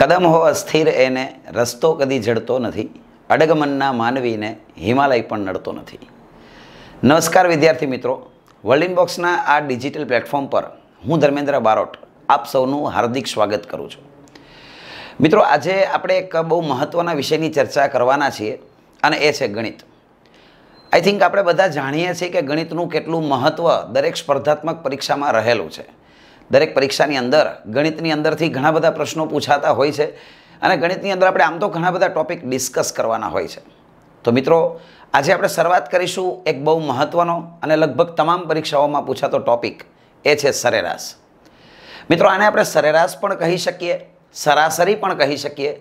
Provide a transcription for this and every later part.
કદમ હો અસ્થિર એને રસ્તો કદી જડતો નથી અડગમનના માનવીને હિમાલય પણ નડતો નથી નમસ્કાર વિદ્યાર્થી મિત્રો વર્લ્ડ ઇનબોક્સના આ ડિજિટલ પ્લેટફોર્મ પર હું ધર્મેન્દ્ર બારોટ આપ સૌનું હાર્દિક સ્વાગત કરું છું મિત્રો આજે આપણે એક બહુ મહત્ત્વના વિષયની ચર્ચા કરવાના છીએ અને એ છે ગણિત આઈ થિંક આપણે બધા જાણીએ છીએ કે ગણિતનું કેટલું મહત્ત્વ દરેક સ્પર્ધાત્મક પરીક્ષામાં રહેલું છે દરેક પરીક્ષાની અંદર ગણિતની અંદરથી ઘણા બધા પ્રશ્નો પૂછાતા હોય છે અને ગણિતની અંદર આપણે આમ તો ઘણા બધા ટોપિક ડિસ્કસ કરવાના હોય છે તો મિત્રો આજે આપણે શરૂઆત કરીશું એક બહુ મહત્ત્વનો અને લગભગ તમામ પરીક્ષાઓમાં પૂછાતો ટોપિક એ છે સરેરાશ મિત્રો આને આપણે સરેરાશ પણ કહી શકીએ સરાસરી પણ કહી શકીએ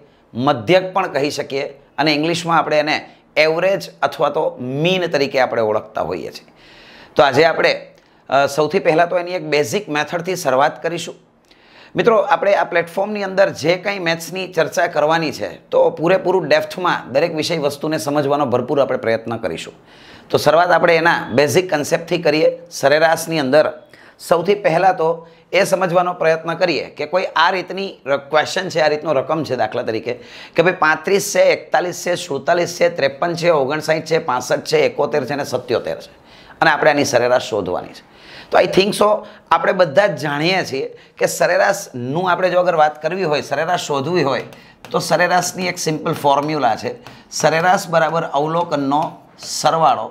મધ્યક પણ કહી શકીએ અને ઇંગ્લિશમાં આપણે એને એવરેજ અથવા તો મીન તરીકે આપણે ઓળખતા હોઈએ છીએ તો આજે આપણે સૌથી પહેલાં તો એની એક બેઝિક મેથડથી શરૂઆત કરીશું મિત્રો આપણે આ પ્લેટફોર્મની અંદર જે કંઈ મેથ્સની ચર્ચા કરવાની છે તો પૂરેપૂરું ડેફ્થમાં દરેક વિષય વસ્તુને સમજવાનો ભરપૂર આપણે પ્રયત્ન કરીશું તો શરૂઆત આપણે એના બેઝિક કન્સેપ્ટથી કરીએ સરેરાશની અંદર સૌથી પહેલાં તો એ સમજવાનો પ્રયત્ન કરીએ કે કોઈ આ રીતની ક્વેશ્ચન છે આ રીતનો રકમ છે દાખલા તરીકે કે ભાઈ પાંત્રીસ છે એકતાલીસ છે સુડતાલીસ છે ત્રેપન છે ઓગણસાઠ છે પાસઠ છે એકોતેર છે અને સત્યોતેર છે અને આપણે આની સરેરાશ શોધવાની છે તો આઈ થિંક સો આપણે બધા જ જાણીએ છીએ કે સરેરાશનું આપણે જો અગર વાત કરવી હોય સરેરાશ શોધવી હોય તો સરેરાશની એક સિમ્પલ ફોર્મ્યુલા છે સરેરાશ બરાબર અવલોકનનો સરવાળો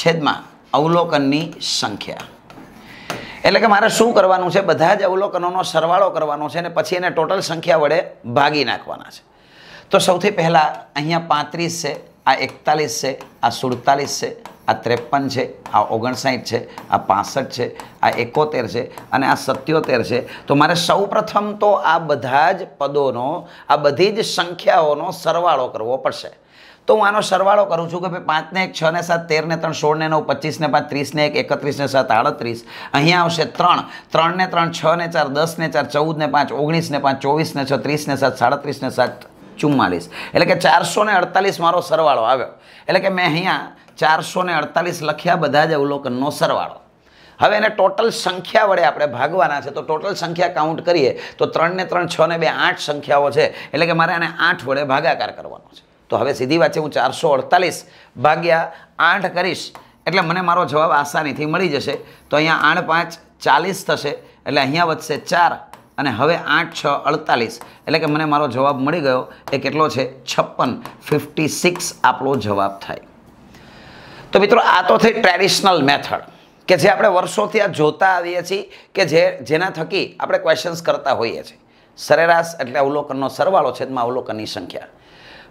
છેદમાં અવલોકનની સંખ્યા એટલે કે મારે શું કરવાનું છે બધા જ અવલોકનોનો સરવાળો કરવાનો છે અને પછી એને ટોટલ સંખ્યા વડે ભાગી નાખવાના છે તો સૌથી પહેલાં અહીંયા પાંત્રીસ છે આ એકતાલીસ છે આ સુડતાલીસ છે આ ત્રેપન છે આ ઓગણસાઠ છે આ પાસઠ છે આ એકોતેર છે અને આ સત્યોતેર છે તો મારે સૌપ્રથમ તો આ બધા જ પદોનો આ બધી જ સંખ્યાઓનો સરવાળો કરવો પડશે તો હું આનો સરવાળો કરું છું કે ભાઈ પાંચને એક છ ને સાત તેરને ત્રણ સોળને નવ પચીસને પાંચ ત્રીસને એક એકત્રીસને સાત આડત્રીસ અહીંયા આવશે ત્રણ ત્રણને ત્રણ છ ને ચાર દસ ને ચાર ચૌદને પાંચ ઓગણીસને પાંચ ચોવીસને છ ત્રીસને સાત સાડત્રીસને સાત ચુમ્માલીસ એટલે કે ચારસો ને અડતાલીસ મારો સરવાળો આવ્યો એટલે કે મેં અહીંયા ચારસો ને અડતાલીસ લખ્યા બધા જ અવલોકનનો સરવાળો હવે એને ટોટલ સંખ્યા વડે આપણે ભાગવાના છે તો ટોટલ સંખ્યા કાઉન્ટ કરીએ તો ત્રણને ત્રણ છ ને બે આઠ સંખ્યાઓ છે એટલે કે મારે આને આઠ વડે ભાગાકાર કરવાનો છે તો હવે સીધી વાત છે હું ચારસો અડતાલીસ ભાગ્યા આઠ કરીશ એટલે મને મારો જવાબ આસાનીથી મળી જશે તો અહીંયા આઠ પાંચ ચાલીસ થશે એટલે અહીંયા વધશે ચાર અને હવે આઠ છ અડતાલીસ એટલે કે મને મારો જવાબ મળી ગયો એ કેટલો છે છપ્પન ફિફ્ટી સિક્સ આપણો જવાબ થાય તો મિત્રો આ તો થઈ ટ્રેડિશનલ મેથડ કે જે આપણે વર્ષોથી આ જોતા આવીએ છીએ કે જે જેના થકી આપણે ક્વેશ્ચન્સ કરતા હોઈએ છીએ સરેરાશ એટલે અવલોકનનો સરવાળો છે એમાં અવલોકનની સંખ્યા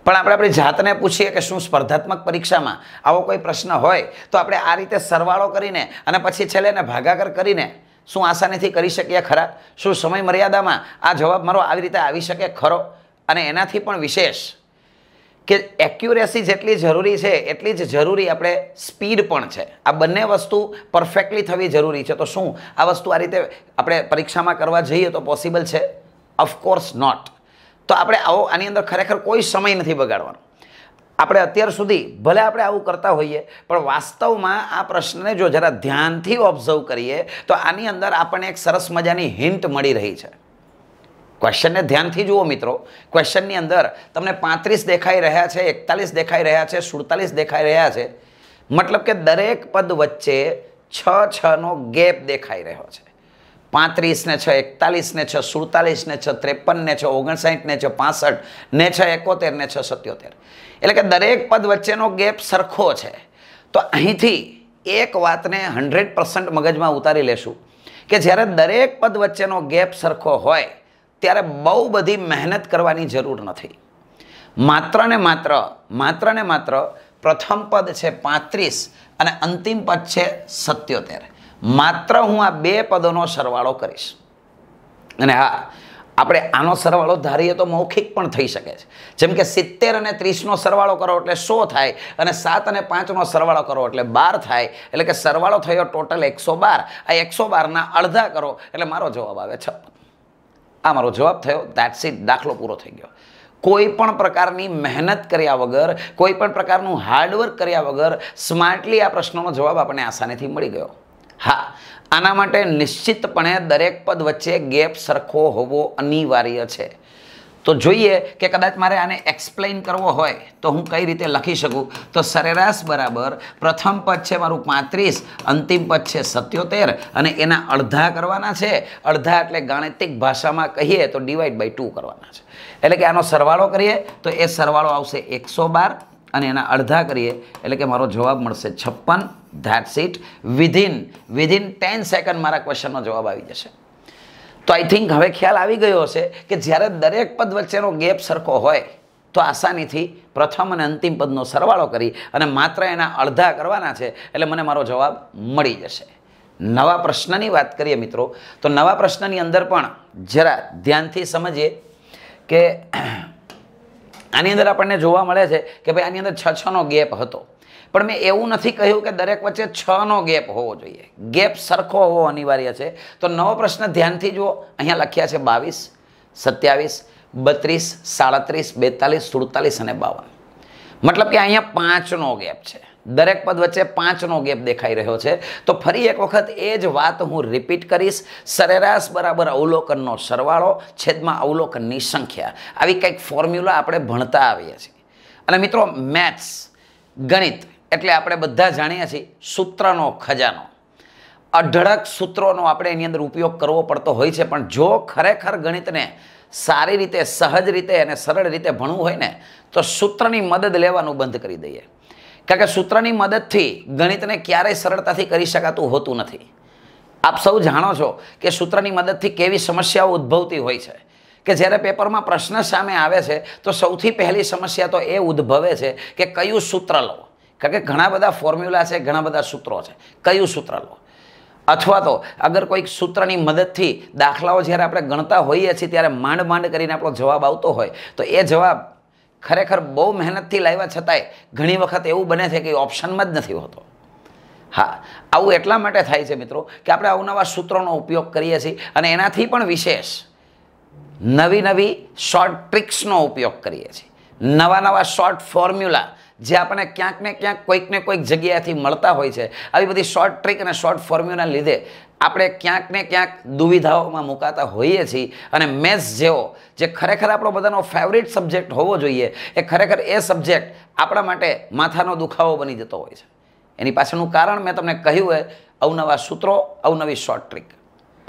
પણ આપણે આપણી જાતને પૂછીએ કે શું સ્પર્ધાત્મક પરીક્ષામાં આવો કોઈ પ્રશ્ન હોય તો આપણે આ રીતે સરવાળો કરીને અને પછી છેલ્લે એને ભાગાકાર કરીને શું આસાનીથી કરી શકીએ ખરા શું સમય મર્યાદામાં આ જવાબ મારો આવી રીતે આવી શકે ખરો અને એનાથી પણ વિશેષ કે એક્યુરેસી જેટલી જરૂરી છે એટલી જ જરૂરી આપણે સ્પીડ પણ છે આ બંને વસ્તુ પરફેક્ટલી થવી જરૂરી છે તો શું આ વસ્તુ આ રીતે આપણે પરીક્ષામાં કરવા જઈએ તો પોસિબલ છે ઓફકોર્સ નોટ તો આપણે આવો આની અંદર ખરેખર કોઈ સમય નથી બગાડવાનો આપણે અત્યાર સુધી ભલે આપણે આવું કરતા હોઈએ પણ વાસ્તવમાં આ પ્રશ્નને જો જરા ધ્યાનથી ઓબ્ઝર્વ કરીએ તો આની અંદર આપણને એક સરસ મજાની હિન્ટ મળી રહી છે ક્વેશ્ચનને ધ્યાનથી જુઓ મિત્રો ક્વેશ્ચનની અંદર તમને પાંત્રીસ દેખાઈ રહ્યા છે એકતાલીસ દેખાઈ રહ્યા છે સુડતાલીસ દેખાઈ રહ્યા છે મતલબ કે દરેક પદ વચ્ચે છ છનો ગેપ દેખાઈ રહ્યો છે પાંત્રીસ ને છ એકતાલીસ ને છ સુડતાલીસ ને છ ત્રેપન ને છ ઓગણસાઠ ને છ પાસઠ ને છ એકોતેર ને છ સત્યોતેર એટલે કે દરેક પદ વચ્ચેનો ગેપ સરખો છે તો અહીંથી એક વાતને હંડ્રેડ પર્સન્ટ મગજમાં ઉતારી લેશું કે જ્યારે દરેક પદ વચ્ચેનો ગેપ સરખો હોય ત્યારે બહુ બધી મહેનત કરવાની જરૂર નથી માત્ર ને માત્ર માત્ર ને માત્ર પ્રથમ પદ છે પાંત્રીસ અને અંતિમ પદ છે સત્યોતેર માત્ર હું આ બે પદોનો સરવાળો કરીશ અને હા આપણે આનો સરવાળો ધારીએ તો મૌખિક પણ થઈ શકે છે જેમ કે સિત્તેર અને ત્રીસનો સરવાળો કરો એટલે સો થાય અને સાત અને પાંચનો સરવાળો કરો એટલે બાર થાય એટલે કે સરવાળો થયો ટોટલ એકસો બાર આ એકસો બારના અડધા કરો એટલે મારો જવાબ આવે છપ્પન આ મારો જવાબ થયો દેટ્સ ઇટ દાખલો પૂરો થઈ ગયો કોઈ પણ પ્રકારની મહેનત કર્યા વગર કોઈ પણ પ્રકારનું હાર્ડવર્ક કર્યા વગર સ્માર્ટલી આ પ્રશ્નોનો જવાબ આપણને આસાનીથી મળી ગયો હા આના માટે નિશ્ચિતપણે દરેક પદ વચ્ચે ગેપ સરખો હોવો અનિવાર્ય છે તો જોઈએ કે કદાચ મારે આને એક્સપ્લેન કરવો હોય તો હું કઈ રીતે લખી શકું તો સરેરાશ બરાબર પ્રથમ પદ છે મારું પાંત્રીસ અંતિમ પદ છે સત્યોતેર અને એના અડધા કરવાના છે અડધા એટલે ગાણિતિક ભાષામાં કહીએ તો ડિવાઈડ બાય ટુ કરવાના છે એટલે કે આનો સરવાળો કરીએ તો એ સરવાળો આવશે એકસો બાર અને એના અડધા કરીએ એટલે કે મારો જવાબ મળશે છપ્પન that's it within within ten second મારા ક્વેશ્ચનનો જવાબ આવી જશે તો આઈ થિંક હવે ખ્યાલ આવી ગયો હશે કે જ્યારે દરેક પદ વચ્ચેનો ગેપ સરખો હોય તો આસાનીથી પ્રથમ અને અંતિમ પદનો સરવાળો કરી અને માત્ર એના અડધા કરવાના છે એટલે મને મારો જવાબ મળી જશે નવા પ્રશ્નની વાત કરીએ મિત્રો તો નવા પ્રશ્નની અંદર પણ જરા ધ્યાનથી સમજીએ કે આની અંદર આપણને જોવા મળે છે કે ભાઈ આની અંદર છ છનો ગેપ હતો પણ મેં એવું નથી કહ્યું કે દરેક વચ્ચે છનો ગેપ હોવો જોઈએ ગેપ સરખો હોવો અનિવાર્ય છે તો નવો પ્રશ્ન ધ્યાનથી જુઓ અહીંયા લખ્યા છે બાવીસ સત્યાવીસ બત્રીસ સાડત્રીસ બેતાલીસ સુડતાલીસ અને બાવન મતલબ કે અહીંયા પાંચનો ગેપ છે દરેક પદ વચ્ચે પાંચનો ગેપ દેખાઈ રહ્યો છે તો ફરી એક વખત એ જ વાત હું રિપીટ કરીશ સરેરાશ બરાબર અવલોકનનો સરવાળો છેદમાં અવલોકનની સંખ્યા આવી કંઈક ફોર્મ્યુલા આપણે ભણતા આવીએ છીએ અને મિત્રો મેથ્સ ગણિત એટલે આપણે બધા જાણીએ છીએ સૂત્રનો ખજાનો અઢળક સૂત્રોનો આપણે એની અંદર ઉપયોગ કરવો પડતો હોય છે પણ જો ખરેખર ગણિતને સારી રીતે સહજ રીતે અને સરળ રીતે ભણવું હોય ને તો સૂત્રની મદદ લેવાનું બંધ કરી દઈએ કારણ કે સૂત્રની મદદથી ગણિતને ક્યારેય સરળતાથી કરી શકાતું હોતું નથી આપ સૌ જાણો છો કે સૂત્રની મદદથી કેવી સમસ્યાઓ ઉદ્ભવતી હોય છે કે જ્યારે પેપરમાં પ્રશ્ન સામે આવે છે તો સૌથી પહેલી સમસ્યા તો એ ઉદ્ભવે છે કે કયું સૂત્ર લો કારણ કે ઘણા બધા ફોર્મ્યુલા છે ઘણા બધા સૂત્રો છે કયું સૂત્ર લો અથવા તો અગર કોઈક સૂત્રની મદદથી દાખલાઓ જ્યારે આપણે ગણતા હોઈએ છીએ ત્યારે માંડ માંડ કરીને આપણો જવાબ આવતો હોય તો એ જવાબ ખરેખર બહુ મહેનતથી લાવ્યા છતાંય ઘણી વખત એવું બને છે કે ઓપ્શનમાં જ નથી હોતો હા આવું એટલા માટે થાય છે મિત્રો કે આપણે આવું નવા સૂત્રોનો ઉપયોગ કરીએ છીએ અને એનાથી પણ વિશેષ નવી નવી શોર્ટ ટ્રિક્સનો ઉપયોગ કરીએ છીએ નવા નવા શોર્ટ ફોર્મ્યુલા જે આપણે ક્યાંક ને ક્યાંક કોઈક ને કોઈક જગ્યાએથી મળતા હોય છે આવી બધી શોર્ટ ટ્રીક અને શોર્ટ ફોર્મ્યુના લીધે આપણે ક્યાંક ને ક્યાંક દુવિધાઓમાં મુકાતા હોઈએ છીએ અને મેથ્સ જેવો જે ખરેખર આપણો બધાનો ફેવરિટ સબ્જેક્ટ હોવો જોઈએ એ ખરેખર એ સબ્જેક્ટ આપણા માટે માથાનો દુખાવો બની જતો હોય છે એની પાછળનું કારણ મેં તમને કહ્યું હોય અવનવા સૂત્રો અવનવી શોર્ટ ટ્રીક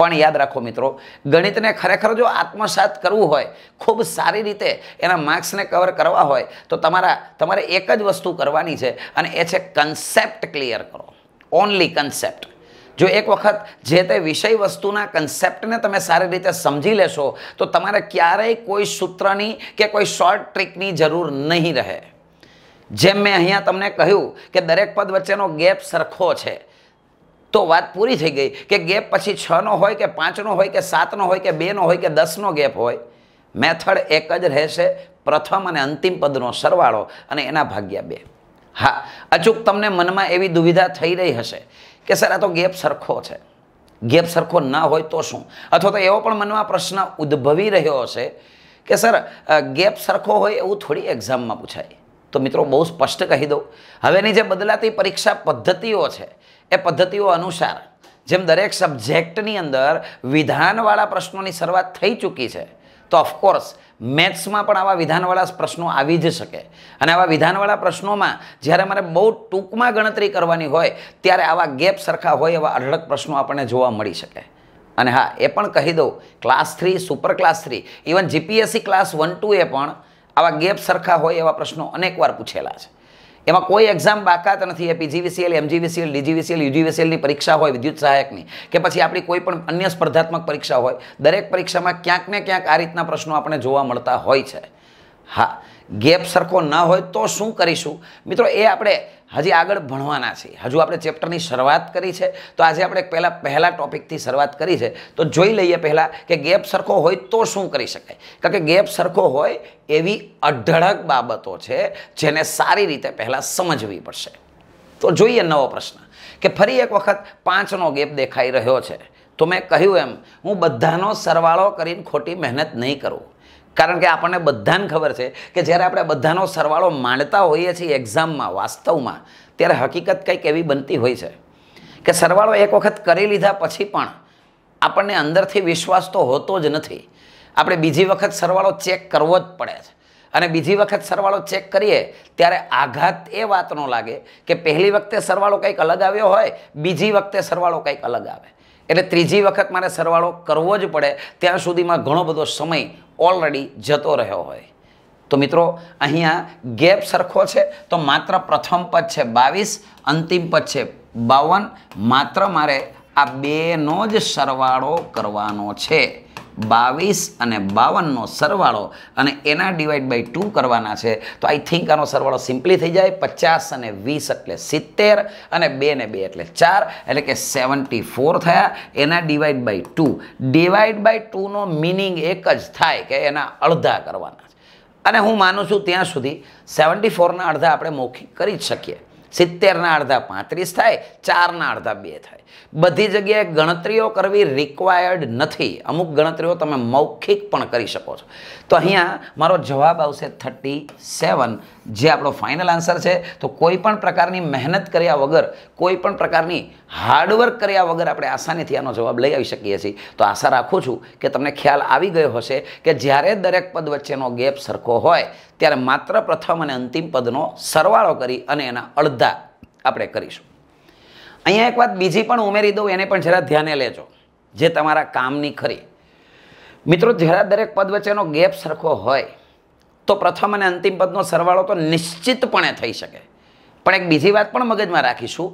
પણ યાદ રાખો મિત્રો ગણિતને ખરેખર જો આત્મસાત કરવું હોય ખૂબ સારી રીતે એના માર્ક્સને કવર કરવા હોય તો તમારા તમારે એક જ વસ્તુ કરવાની છે અને એ છે કન્સેપ્ટ ક્લિયર કરો ઓનલી કન્સેપ્ટ જો એક વખત જે તે વિષય વસ્તુના કન્સેપ્ટને તમે સારી રીતે સમજી લેશો તો તમારે ક્યારેય કોઈ સૂત્રની કે કોઈ શોર્ટ ટ્રીકની જરૂર નહીં રહે જેમ મેં અહીંયા તમને કહ્યું કે દરેક પદ વચ્ચેનો ગેપ સરખો છે તો વાત પૂરી થઈ ગઈ કે ગેપ પછી છનો હોય કે પાંચનો હોય કે સાતનો હોય કે બેનો હોય કે દસનો ગેપ હોય મેથડ એક જ રહેશે પ્રથમ અને અંતિમ પદનો સરવાળો અને એના ભાગ્યા બે હા અચૂક તમને મનમાં એવી દુવિધા થઈ રહી હશે કે સર આ તો ગેપ સરખો છે ગેપ સરખો ન હોય તો શું અથવા તો એવો પણ મનમાં પ્રશ્ન ઉદ્ભવી રહ્યો હશે કે સર ગેપ સરખો હોય એવું થોડી એક્ઝામમાં પૂછાય તો મિત્રો બહુ સ્પષ્ટ કહી દઉં હવેની જે બદલાતી પરીક્ષા પદ્ધતિઓ છે એ પદ્ધતિઓ અનુસાર જેમ દરેક સબ્જેક્ટની અંદર વિધાનવાળા પ્રશ્નોની શરૂઆત થઈ ચૂકી છે તો ઓફકોર્સ મેથ્સમાં પણ આવા વિધાનવાળા પ્રશ્નો આવી જ શકે અને આવા વિધાનવાળા પ્રશ્નોમાં જ્યારે મારે બહુ ટૂંકમાં ગણતરી કરવાની હોય ત્યારે આવા ગેપ સરખા હોય એવા અઢળક પ્રશ્નો આપણને જોવા મળી શકે અને હા એ પણ કહી દઉં class three super class three even GPSC class one two એ પણ આવા ગેપ સરખા હોય એવા પ્રશ્નો અનેકવાર પૂછેલા છે એમાં કોઈ એક્ઝામ બાકાત નથી એ પીજીવીસીએલ એમજીવીસીએલ ડીજીવીસીએલ યુજીવીસીએલની પરીક્ષા હોય વિદ્યુત સહાયકની કે પછી આપણી કોઈ પણ અન્ય સ્પર્ધાત્મક પરીક્ષા હોય દરેક પરીક્ષામાં ક્યાંક ને ક્યાંક આ રીતના પ્રશ્નો આપણે જોવા મળતા હોય છે હા ગેપ સરખો ન હોય તો શું કરીશું મિત્રો એ આપણે હજી આગળ ભણવાના છે હજુ આપણે ચેપ્ટરની શરૂઆત કરી છે તો આજે આપણે પહેલાં પહેલાં ટોપિકથી શરૂઆત કરી છે તો જોઈ લઈએ પહેલાં કે ગેપ સરખો હોય તો શું કરી શકાય કારણ કે ગેપ સરખો હોય એવી અઢળક બાબતો છે જેને સારી રીતે પહેલાં સમજવી પડશે તો જોઈએ નવો પ્રશ્ન કે ફરી એક વખત પાંચનો ગેપ દેખાઈ રહ્યો છે તો મેં કહ્યું એમ હું બધાનો સરવાળો કરીને ખોટી મહેનત નહીં કરું કારણ કે આપણને બધાને ખબર છે કે જ્યારે આપણે બધાનો સરવાળો માંડતા હોઈએ છીએ એક્ઝામમાં વાસ્તવમાં ત્યારે હકીકત કંઈક એવી બનતી હોય છે કે સરવાળો એક વખત કરી લીધા પછી પણ આપણને અંદરથી વિશ્વાસ તો હોતો જ નથી આપણે બીજી વખત સરવાળો ચેક કરવો જ પડે છે અને બીજી વખત સરવાળો ચેક કરીએ ત્યારે આઘાત એ વાતનો લાગે કે પહેલી વખતે સરવાળો કંઈક અલગ આવ્યો હોય બીજી વખતે સરવાળો કંઈક અલગ આવે એટલે ત્રીજી વખત મારે સરવાળો કરવો જ પડે ત્યાં સુધીમાં ઘણો બધો સમય ઓલરેડી જતો રહ્યો હોય તો મિત્રો અહીંયા ગેપ સરખો છે તો માત્ર પ્રથમ પદ છે બાવીસ અંતિમ પદ છે બાવન માત્ર મારે આ બેનો જ સરવાળો કરવાનો છે બાવીસ અને બાવનનો સરવાળો અને એના ડિવાઈડ બાય ટુ કરવાના છે તો આઈ થિંક આનો સરવાળો સિમ્પલી થઈ જાય પચાસ અને વીસ એટલે સિત્તેર અને બે ને બે એટલે ચાર એટલે કે સેવન્ટી ફોર થયા એના divide by two divide by ટુનો મિનિંગ એક જ થાય કે એના અડધા કરવાના છે અને હું માનું છું ત્યાં સુધી સેવન્ટી ફોરના અડધા આપણે મૌખિક કરી જ શકીએ સિત્તેરના અડધા પાંત્રીસ થાય ચારના અડધા બે થાય બધી જગ્યાએ ગણતરીઓ કરવી રિક્વાયર્ડ નથી અમુક ગણતરીઓ તમે મૌખિક પણ કરી શકો છો તો અહીંયા મારો જવાબ આવશે થર્ટી સેવન જે આપણો ફાઇનલ આન્સર છે તો કોઈ પણ પ્રકારની મહેનત કર્યા વગર કોઈ પણ પ્રકારની હાર્ડવર્ક કર્યા વગર આપણે આસાનીથી આનો જવાબ લઈ આવી શકીએ છીએ તો આશા રાખું છું કે તમને ખ્યાલ આવી ગયો હશે કે જ્યારે દરેક પદ વચ્ચેનો ગેપ સરખો હોય ત્યારે માત્ર પ્રથમ અને અંતિમ પદનો સરવાળો કરી અને એના અડધા આપણે કરીશું અહીંયા એક વાત બીજી પણ ઉમેરી દઉં એને પણ જરા ધ્યાને લેજો જે તમારા કામની ખરી મિત્રો જ્યારે દરેક પદ વચ્ચેનો ગેપ સરખો હોય તો પ્રથમ અને અંતિમ પદનો સરવાળો તો નિશ્ચિતપણે થઈ શકે પણ એક બીજી વાત પણ મગજમાં રાખીશું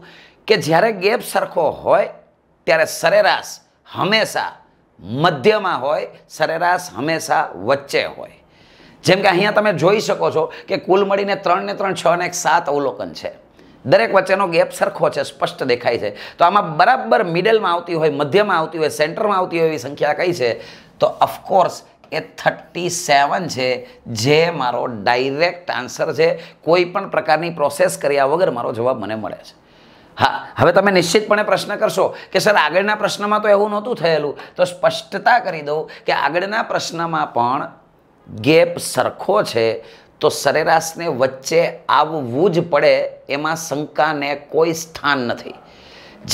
કે જ્યારે ગેપ સરખો હોય ત્યારે સરેરાશ હંમેશા મધ્યમાં હોય સરેરાશ હંમેશા વચ્ચે હોય જેમ કે અહીંયા તમે જોઈ શકો છો કે કુલ મળીને ત્રણ ને ત્રણ છ ને એક સાત અવલોકન છે દરેક વચ્ચેનો ગેપ સરખો છે સ્પષ્ટ દેખાય છે તો આમાં બરાબર મિડલમાં આવતી હોય મધ્યમાં આવતી હોય સેન્ટરમાં આવતી હોય એવી સંખ્યા કઈ છે તો ઓફકોર્સ એ થર્ટી સેવન છે જે મારો ડાયરેક્ટ આન્સર છે કોઈ પણ પ્રકારની પ્રોસેસ કર્યા વગર મારો જવાબ મને મળે છે હા હવે તમે નિશ્ચિતપણે પ્રશ્ન કરશો કે સર આગળના પ્રશ્નમાં તો એવું નહોતું થયેલું તો સ્પષ્ટતા કરી દઉં કે આગળના પ્રશ્નમાં પણ ગેપ સરખો છે તો સરેરાશને વચ્ચે આવવું જ પડે એમાં શંકાને કોઈ સ્થાન નથી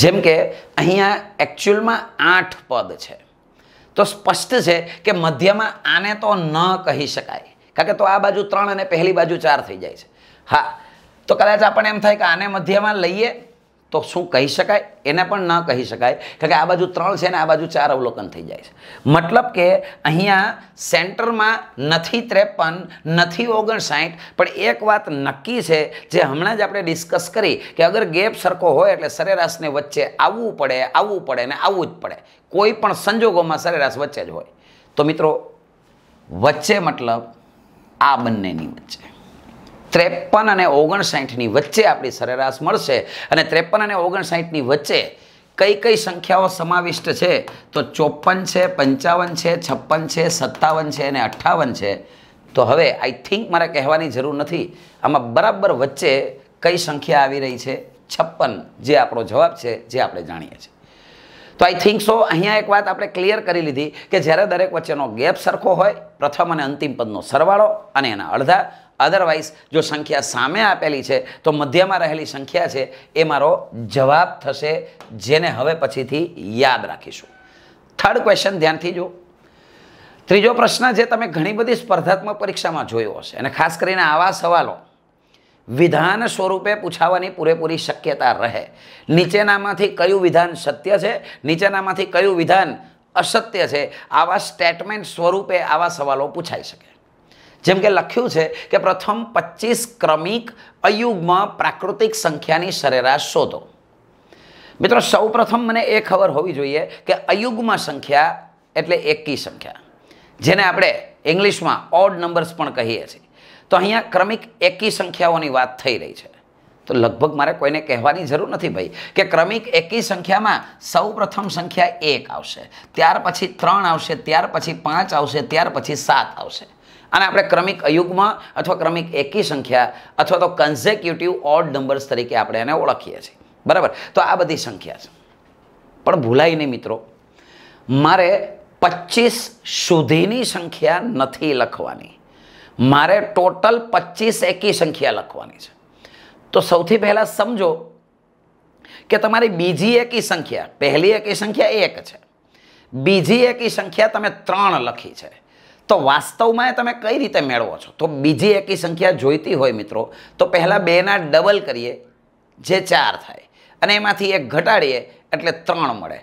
જેમ કે અહીંયા એકચ્યુઅલમાં આઠ પદ છે તો સ્પષ્ટ છે કે મધ્યમાં આને તો ન કહી શકાય કારણ કે તો આ બાજુ ત્રણ અને પહેલી બાજુ ચાર થઈ જાય છે હા તો કદાચ આપણને એમ થાય કે આને મધ્યમાં લઈએ તો શું કહી શકાય એને પણ ન કહી શકાય કારણ કે આ બાજુ ત્રણ છે ને આ બાજુ ચાર અવલોકન થઈ જાય છે મતલબ કે અહીંયા સેન્ટરમાં નથી ત્રેપન નથી ઓગણસાઠ પણ એક વાત નક્કી છે જે હમણાં જ આપણે ડિસ્કસ કરી કે અગર ગેપ સરખો હોય એટલે સરેરાશને વચ્ચે આવવું પડે આવવું પડે ને આવવું જ પડે કોઈ પણ સંજોગોમાં સરેરાશ વચ્ચે જ હોય તો મિત્રો વચ્ચે મતલબ આ બંનેની વચ્ચે ત્રેપન અને ઓગણસાઠની વચ્ચે આપણી સરેરાશ મળશે અને ત્રેપન અને ઓગણસાઠની વચ્ચે કઈ કઈ સંખ્યાઓ સમાવિષ્ટ છે તો ચોપન છે પંચાવન છે છપ્પન છે સત્તાવન છે અને અઠ્ઠાવન છે તો હવે આઈ થિંક મારે કહેવાની જરૂર નથી આમાં બરાબર વચ્ચે કઈ સંખ્યા આવી રહી છે છપ્પન જે આપણો જવાબ છે જે આપણે જાણીએ છીએ તો આઈ થિંક સો અહીંયા એક વાત આપણે ક્લિયર કરી લીધી કે જ્યારે દરેક વચ્ચેનો ગેપ સરખો હોય પ્રથમ અને અંતિમ પદનો સરવાળો અને એના અડધા અધરવાઇઝ જો સંખ્યા સામે આપેલી છે તો મધ્યમાં રહેલી સંખ્યા છે એ મારો જવાબ થશે જેને હવે પછીથી યાદ રાખીશું થર્ડ ક્વેશ્ચન ધ્યાનથી જો ત્રીજો પ્રશ્ન જે તમે ઘણી બધી સ્પર્ધાત્મક પરીક્ષામાં જોયો હશે અને ખાસ કરીને આવા સવાલો વિધાન સ્વરૂપે પૂછાવાની પૂરેપૂરી શક્યતા રહે નીચેનામાંથી કયું વિધાન સત્ય છે નીચેનામાંથી કયું વિધાન અસત્ય છે આવા સ્ટેટમેન્ટ સ્વરૂપે આવા સવાલો પૂછાઈ શકે જેમ કે લખ્યું છે કે પ્રથમ પચીસ ક્રમિક અયુગમાં પ્રાકૃતિક સંખ્યાની સરેરાશ શોધો મિત્રો સૌ પ્રથમ મને એ ખબર હોવી જોઈએ કે અયુગમાં સંખ્યા એટલે એકી સંખ્યા જેને આપણે ઇંગ્લિશમાં ઓડ નંબર્સ પણ કહીએ છીએ તો અહીંયા ક્રમિક એકી સંખ્યાઓની વાત થઈ રહી છે તો લગભગ મારે કોઈને કહેવાની જરૂર નથી ભાઈ કે ક્રમિક એકી સંખ્યામાં સૌ પ્રથમ સંખ્યા એક આવશે ત્યાર પછી ત્રણ આવશે ત્યાર પછી પાંચ આવશે ત્યાર પછી સાત આવશે અને આપણે ક્રમિક અયુગ્મ અથવા ક્રમિક એકી સંખ્યા અથવા તો કન્ઝેક્યુટિવ ઓડ નંબર્સ તરીકે આપણે એને ઓળખીએ છીએ બરાબર તો આ બધી સંખ્યા છે પણ ભૂલાય નહીં મિત્રો મારે પચીસ સુધીની સંખ્યા નથી લખવાની મારે ટોટલ પચીસ એકી સંખ્યા લખવાની છે તો સૌથી પહેલાં સમજો કે તમારી બીજી એકી સંખ્યા પહેલી એકી સંખ્યા એક છે બીજી એકી સંખ્યા તમે ત્રણ લખી છે તો વાસ્તવમાં તમે કઈ રીતે મેળવો છો તો બીજી એકી સંખ્યા જોઈતી હોય મિત્રો તો પહેલાં બેના ડબલ કરીએ જે ચાર થાય અને એમાંથી એક ઘટાડીએ એટલે ત્રણ મળે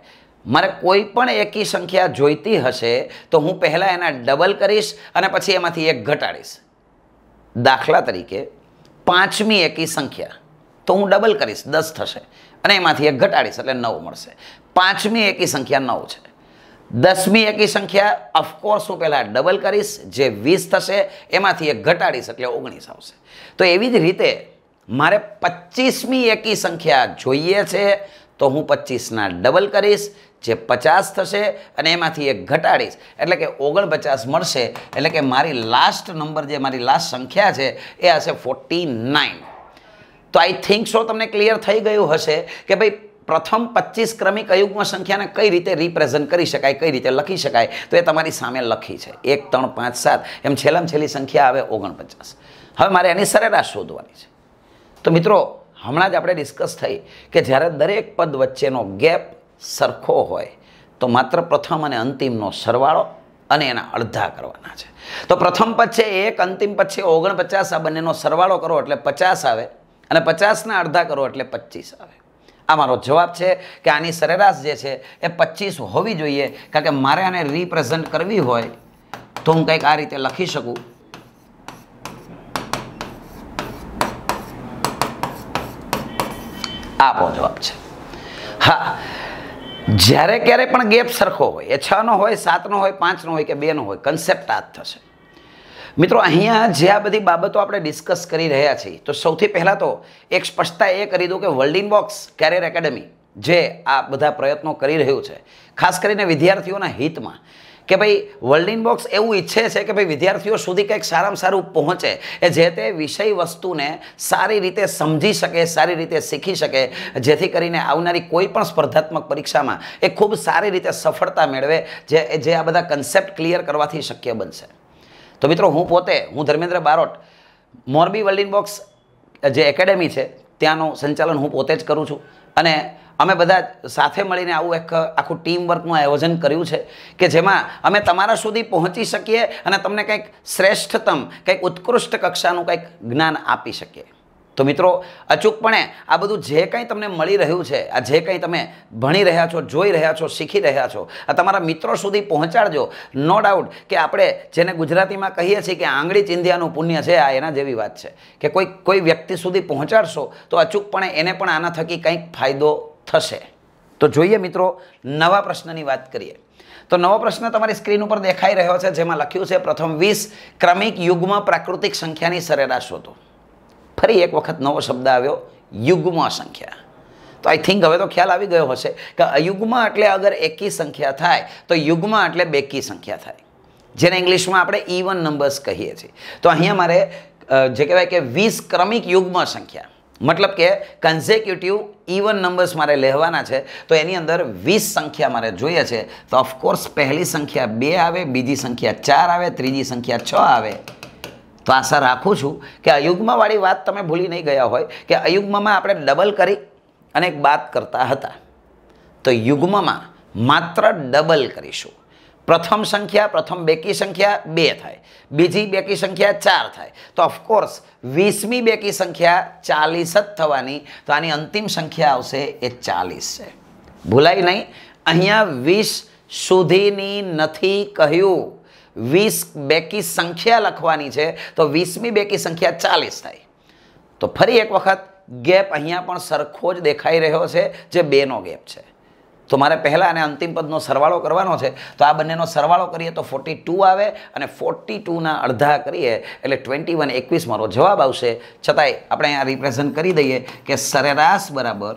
મારે કોઈ પણ એકી સંખ્યા જોઈતી હશે તો હું પહેલાં એના ડબલ કરીશ અને પછી એમાંથી એક ઘટાડીશ દાખલા તરીકે પાંચમી એકી સંખ્યા તો હું ડબલ કરીશ દસ થશે અને એમાંથી એક ઘટાડીશ એટલે નવ મળશે પાંચમી એકી સંખ્યા નવ છે દસમી એકી સંખ્યા ઓફકોર્સ હું પહેલાં ડબલ કરીશ જે વીસ થશે એમાંથી એક ઘટાડીશ એટલે ઓગણીસ આવશે તો એવી જ રીતે મારે પચીસમી એકી સંખ્યા જોઈએ છે તો હું પચીસના ડબલ કરીશ જે પચાસ થશે અને એમાંથી એક ઘટાડીશ એટલે કે ઓગણપચાસ મળશે એટલે કે મારી લાસ્ટ નંબર જે મારી લાસ્ટ સંખ્યા છે એ હશે ફોર્ટી નાઇન તો આઈ થિંક સો તમને ક્લિયર થઈ ગયું હશે કે ભાઈ પ્રથમ પચીસ ક્રમિક અયુગ્મ સંખ્યાને કઈ રીતે રિપ્રેઝન્ટ કરી શકાય કઈ રીતે લખી શકાય તો એ તમારી સામે લખી છે એક ત્રણ પાંચ સાત એમ છેલ્લામાં છેલ્લી સંખ્યા આવે ઓગણપચાસ હવે મારે એની સરેરાશ શોધવાની છે તો મિત્રો હમણાં જ આપણે ડિસ્કસ થઈ કે જ્યારે દરેક પદ વચ્ચેનો ગેપ સરખો હોય તો માત્ર પ્રથમ અને અંતિમનો સરવાળો અને એના અડધા કરવાના છે તો પ્રથમ પદ એક અંતિમ પછી છે ઓગણપચાસ આ બંનેનો સરવાળો કરો એટલે પચાસ આવે અને પચાસના અડધા કરો એટલે પચીસ આવે આ મારો જવાબ છે કે આની સરેરાશ જે છે એ પચીસ હોવી જોઈએ કારણ કે મારે આને રિપ્રેઝન્ટ કરવી હોય તો હું કંઈક આ રીતે લખી શકું આપો જવાબ છે હા જ્યારે ક્યારે પણ ગેપ સરખો હોય એ છનો હોય સાતનો હોય પાંચનો હોય કે બેનો હોય કન્સેપ્ટ આ જ થશે મિત્રો અહીંયા જે આ બધી બાબતો આપણે ડિસ્કસ કરી રહ્યા છીએ તો સૌથી પહેલાં તો એક સ્પષ્ટતા એ કરી દઉં કે World in Box Career Academy જે આ બધા પ્રયત્નો કરી રહ્યું છે ખાસ કરીને વિદ્યાર્થીઓના હિતમાં કે ભાઈ વર્લ્ડ ઇન બોક્સ એવું ઈચ્છે છે કે ભાઈ વિદ્યાર્થીઓ સુધી કંઈક સારામાં સારું પહોંચે એ જે તે વિષય વસ્તુને સારી રીતે સમજી શકે સારી રીતે શીખી શકે જેથી કરીને આવનારી કોઈ પણ સ્પર્ધાત્મક પરીક્ષામાં એ ખૂબ સારી રીતે સફળતા મેળવે જે જે આ બધા કન્સેપ્ટ ક્લિયર કરવાથી શક્ય બનશે તો મિત્રો હું પોતે હું ધર્મેન્દ્ર બારોટ મોરબી વેલ્ડિંગ બોક્સ જે એકેડેમી છે ત્યાંનું સંચાલન હું પોતે જ કરું છું અને અમે બધા સાથે મળીને આવું એક આખું ટીમ વર્કનું આયોજન કર્યું છે કે જેમાં અમે તમારા સુધી પહોંચી શકીએ અને તમને કંઈક શ્રેષ્ઠતમ કંઈક ઉત્કૃષ્ટ કક્ષાનું કંઈક જ્ઞાન આપી શકીએ તો મિત્રો અચૂકપણે આ બધું જે કંઈ તમને મળી રહ્યું છે આ જે કંઈ તમે ભણી રહ્યા છો જોઈ રહ્યા છો શીખી રહ્યા છો આ તમારા મિત્રો સુધી પહોંચાડજો નો ડાઉટ કે આપણે જેને ગુજરાતીમાં કહીએ છીએ કે આંગળી ચિંધ્યાનું પુણ્ય છે આ એના જેવી વાત છે કે કોઈ કોઈ વ્યક્તિ સુધી પહોંચાડશો તો અચૂકપણે એને પણ આના થકી કંઈક ફાયદો થશે તો જોઈએ મિત્રો નવા પ્રશ્નની વાત કરીએ તો નવો પ્રશ્ન તમારી સ્ક્રીન ઉપર દેખાઈ રહ્યો છે જેમાં લખ્યું છે પ્રથમ વીસ ક્રમિક યુગમાં પ્રાકૃતિક સંખ્યાની સરેરાશ શોધો ફરી એક વખત નવો શબ્દ આવ્યો યુગ્મ સંખ્યા તો આઈ થિંક હવે તો ખ્યાલ આવી ગયો હશે કે અયુગમાં એટલે અગર એકી સંખ્યા થાય તો યુગમાં એટલે બેકી સંખ્યા થાય જેને ઇંગ્લિશમાં આપણે ઇવન e નંબર્સ કહીએ છીએ તો અહીંયા મારે જે કહેવાય કે વીસ ક્રમિક યુગ્મ સંખ્યા મતલબ કે કન્ઝેક્યુટિવ ઇવન નંબર્સ મારે લેવાના છે તો એની અંદર વીસ સંખ્યા મારે જોઈએ છે તો ઓફકોર્સ પહેલી સંખ્યા બે આવે બીજી સંખ્યા ચાર આવે ત્રીજી સંખ્યા છ આવે તો આશા રાખું છું કે અયુગ્મવાળી વાત તમે ભૂલી નહીં ગયા હોય કે અયુગ્મમાં આપણે ડબલ કરી અને એક બાત કરતા હતા તો યુગ્મમાં માત્ર ડબલ કરીશું પ્રથમ સંખ્યા પ્રથમ બેકી સંખ્યા બે થાય બીજી બેકી સંખ્યા ચાર થાય તો ઓફકોર્સ વીસમી બેકી સંખ્યા ચાલીસ જ થવાની તો આની અંતિમ સંખ્યા આવશે એ ચાલીસ છે ભૂલાય નહીં અહીંયા વીસ સુધીની નથી કહ્યું વીસ બેકી સંખ્યા લખવાની છે તો વીસમી બેકી સંખ્યા ચાલીસ થાય તો ફરી એક વખત ગેપ અહીંયા પણ સરખો જ દેખાઈ રહ્યો છે જે બેનો ગેપ છે તો મારે પહેલાં અને અંતિમ પદનો સરવાળો કરવાનો છે તો આ બંનેનો સરવાળો કરીએ તો ફોર્ટી ટુ આવે અને ફોર્ટી ટુના અડધા કરીએ એટલે ટ્વેન્ટી વન એકવીસ મારો જવાબ આવશે છતાંય આપણે અહીંયા રિપ્રેઝન્ટ કરી દઈએ કે સરેરાશ બરાબર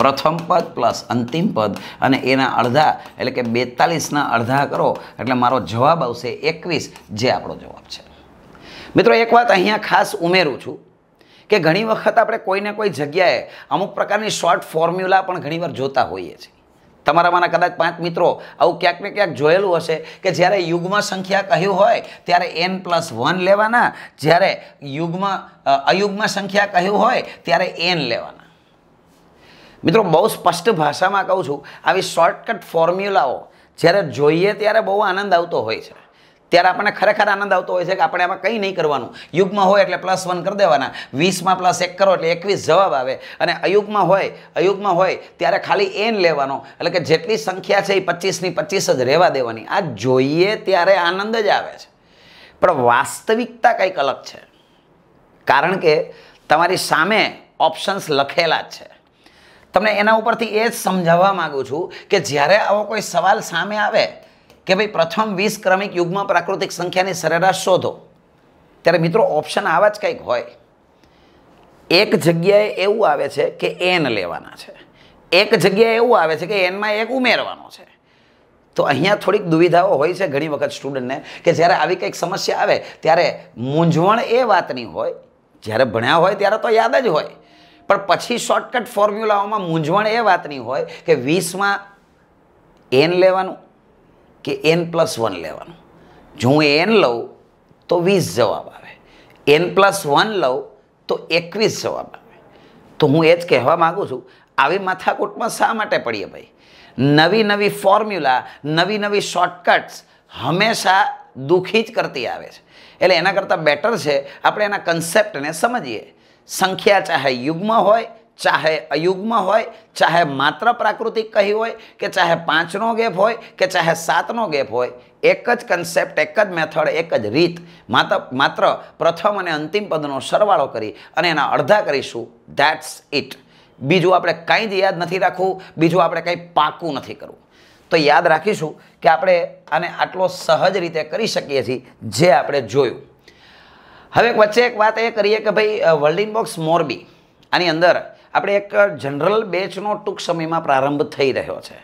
પ્રથમ પદ પ્લસ અંતિમ પદ અને એના અડધા એટલે કે બેતાલીસના અડધા કરો એટલે મારો જવાબ આવશે એકવીસ જે આપણો જવાબ છે મિત્રો એક વાત અહીંયા ખાસ ઉમેરું છું કે ઘણી વખત આપણે કોઈને કોઈ જગ્યાએ અમુક પ્રકારની શોર્ટ ફોર્મ્યુલા પણ ઘણીવાર જોતા હોઈએ છીએ તમારામાંના કદાચ પાંચ મિત્રો આવું ક્યાંક ને ક્યાંક જોયેલું હશે કે જ્યારે યુગમાં સંખ્યા કહ્યું હોય ત્યારે એન પ્લસ વન લેવાના જ્યારે યુગમાં અયુગમાં સંખ્યા કહ્યું હોય ત્યારે એન લેવાના મિત્રો બહુ સ્પષ્ટ ભાષામાં કહું છું આવી શોર્ટકટ ફોર્મ્યુલાઓ જ્યારે જોઈએ ત્યારે બહુ આનંદ આવતો હોય છે ત્યારે આપણને ખરેખર આનંદ આવતો હોય છે કે આપણે આમાં કંઈ નહીં કરવાનું યુગમાં હોય એટલે પ્લસ વન કરી દેવાના વીસમાં પ્લસ એક કરો એટલે એકવીસ જવાબ આવે અને અયુગમાં હોય અયુગમાં હોય ત્યારે ખાલી એન લેવાનો એટલે કે જેટલી સંખ્યા છે એ પચીસની પચીસ જ રહેવા દેવાની આ જોઈએ ત્યારે આનંદ જ આવે છે પણ વાસ્તવિકતા કંઈક અલગ છે કારણ કે તમારી સામે ઓપ્શન્સ લખેલા જ છે તમને એના ઉપરથી એ જ સમજાવવા માગું છું કે જ્યારે આવો કોઈ સવાલ સામે આવે કે ભાઈ પ્રથમ વીસ ક્રમિક યુગમાં પ્રાકૃતિક સંખ્યાની સરેરાશ શોધો ત્યારે મિત્રો ઓપ્શન આવા જ કંઈક હોય એક જગ્યાએ એવું આવે છે કે એન લેવાના છે એક જગ્યાએ એવું આવે છે કે એનમાં એક ઉમેરવાનો છે તો અહીંયા થોડીક દુવિધાઓ હોય છે ઘણી વખત સ્ટુડન્ટને કે જ્યારે આવી કંઈક સમસ્યા આવે ત્યારે મૂંઝવણ એ વાતની હોય જ્યારે ભણ્યા હોય ત્યારે તો યાદ જ હોય પણ પછી શોર્ટકટ ફોર્મ્યુલાઓમાં મૂંઝવણ એ વાતની હોય કે વીસમાં એન લેવાનું કે એન પ્લસ વન લેવાનું જો હું એન લઉં તો વીસ જવાબ આવે એન પ્લસ વન લઉં તો એકવીસ જવાબ આવે તો હું એ જ કહેવા માગું છું આવી માથાકૂટમાં શા માટે પડીએ ભાઈ નવી નવી ફોર્મ્યુલા નવી નવી શોર્ટકટ્સ હંમેશા દુઃખી જ કરતી આવે છે એટલે એના કરતાં બેટર છે આપણે એના કન્સેપ્ટને સમજીએ સંખ્યા ચાહે યુગ્મ હોય ચાહે અયુગ્મ હોય ચાહે માત્ર પ્રાકૃતિક કહી હોય કે ચાહે પાંચનો ગેપ હોય કે ચાહે સાતનો ગેપ હોય એક જ કન્સેપ્ટ એક જ મેથડ એક જ રીત માત્ર માત્ર પ્રથમ અને અંતિમ પદનો સરવાળો કરી અને એના અડધા કરીશું ધેટ્સ ઇટ બીજું આપણે કંઈ જ યાદ નથી રાખવું બીજું આપણે કંઈ પાકું નથી કરવું તો યાદ રાખીશું કે આપણે આને આટલો સહજ રીતે કરી શકીએ છીએ જે આપણે જોયું હવે વચ્ચે એક વાત એ કરીએ કે ભાઈ વર્લ્ડ ઇનબોક્સ મોરબી આની અંદર આપણે એક જનરલ બેચનો ટૂંક સમયમાં પ્રારંભ થઈ રહ્યો છે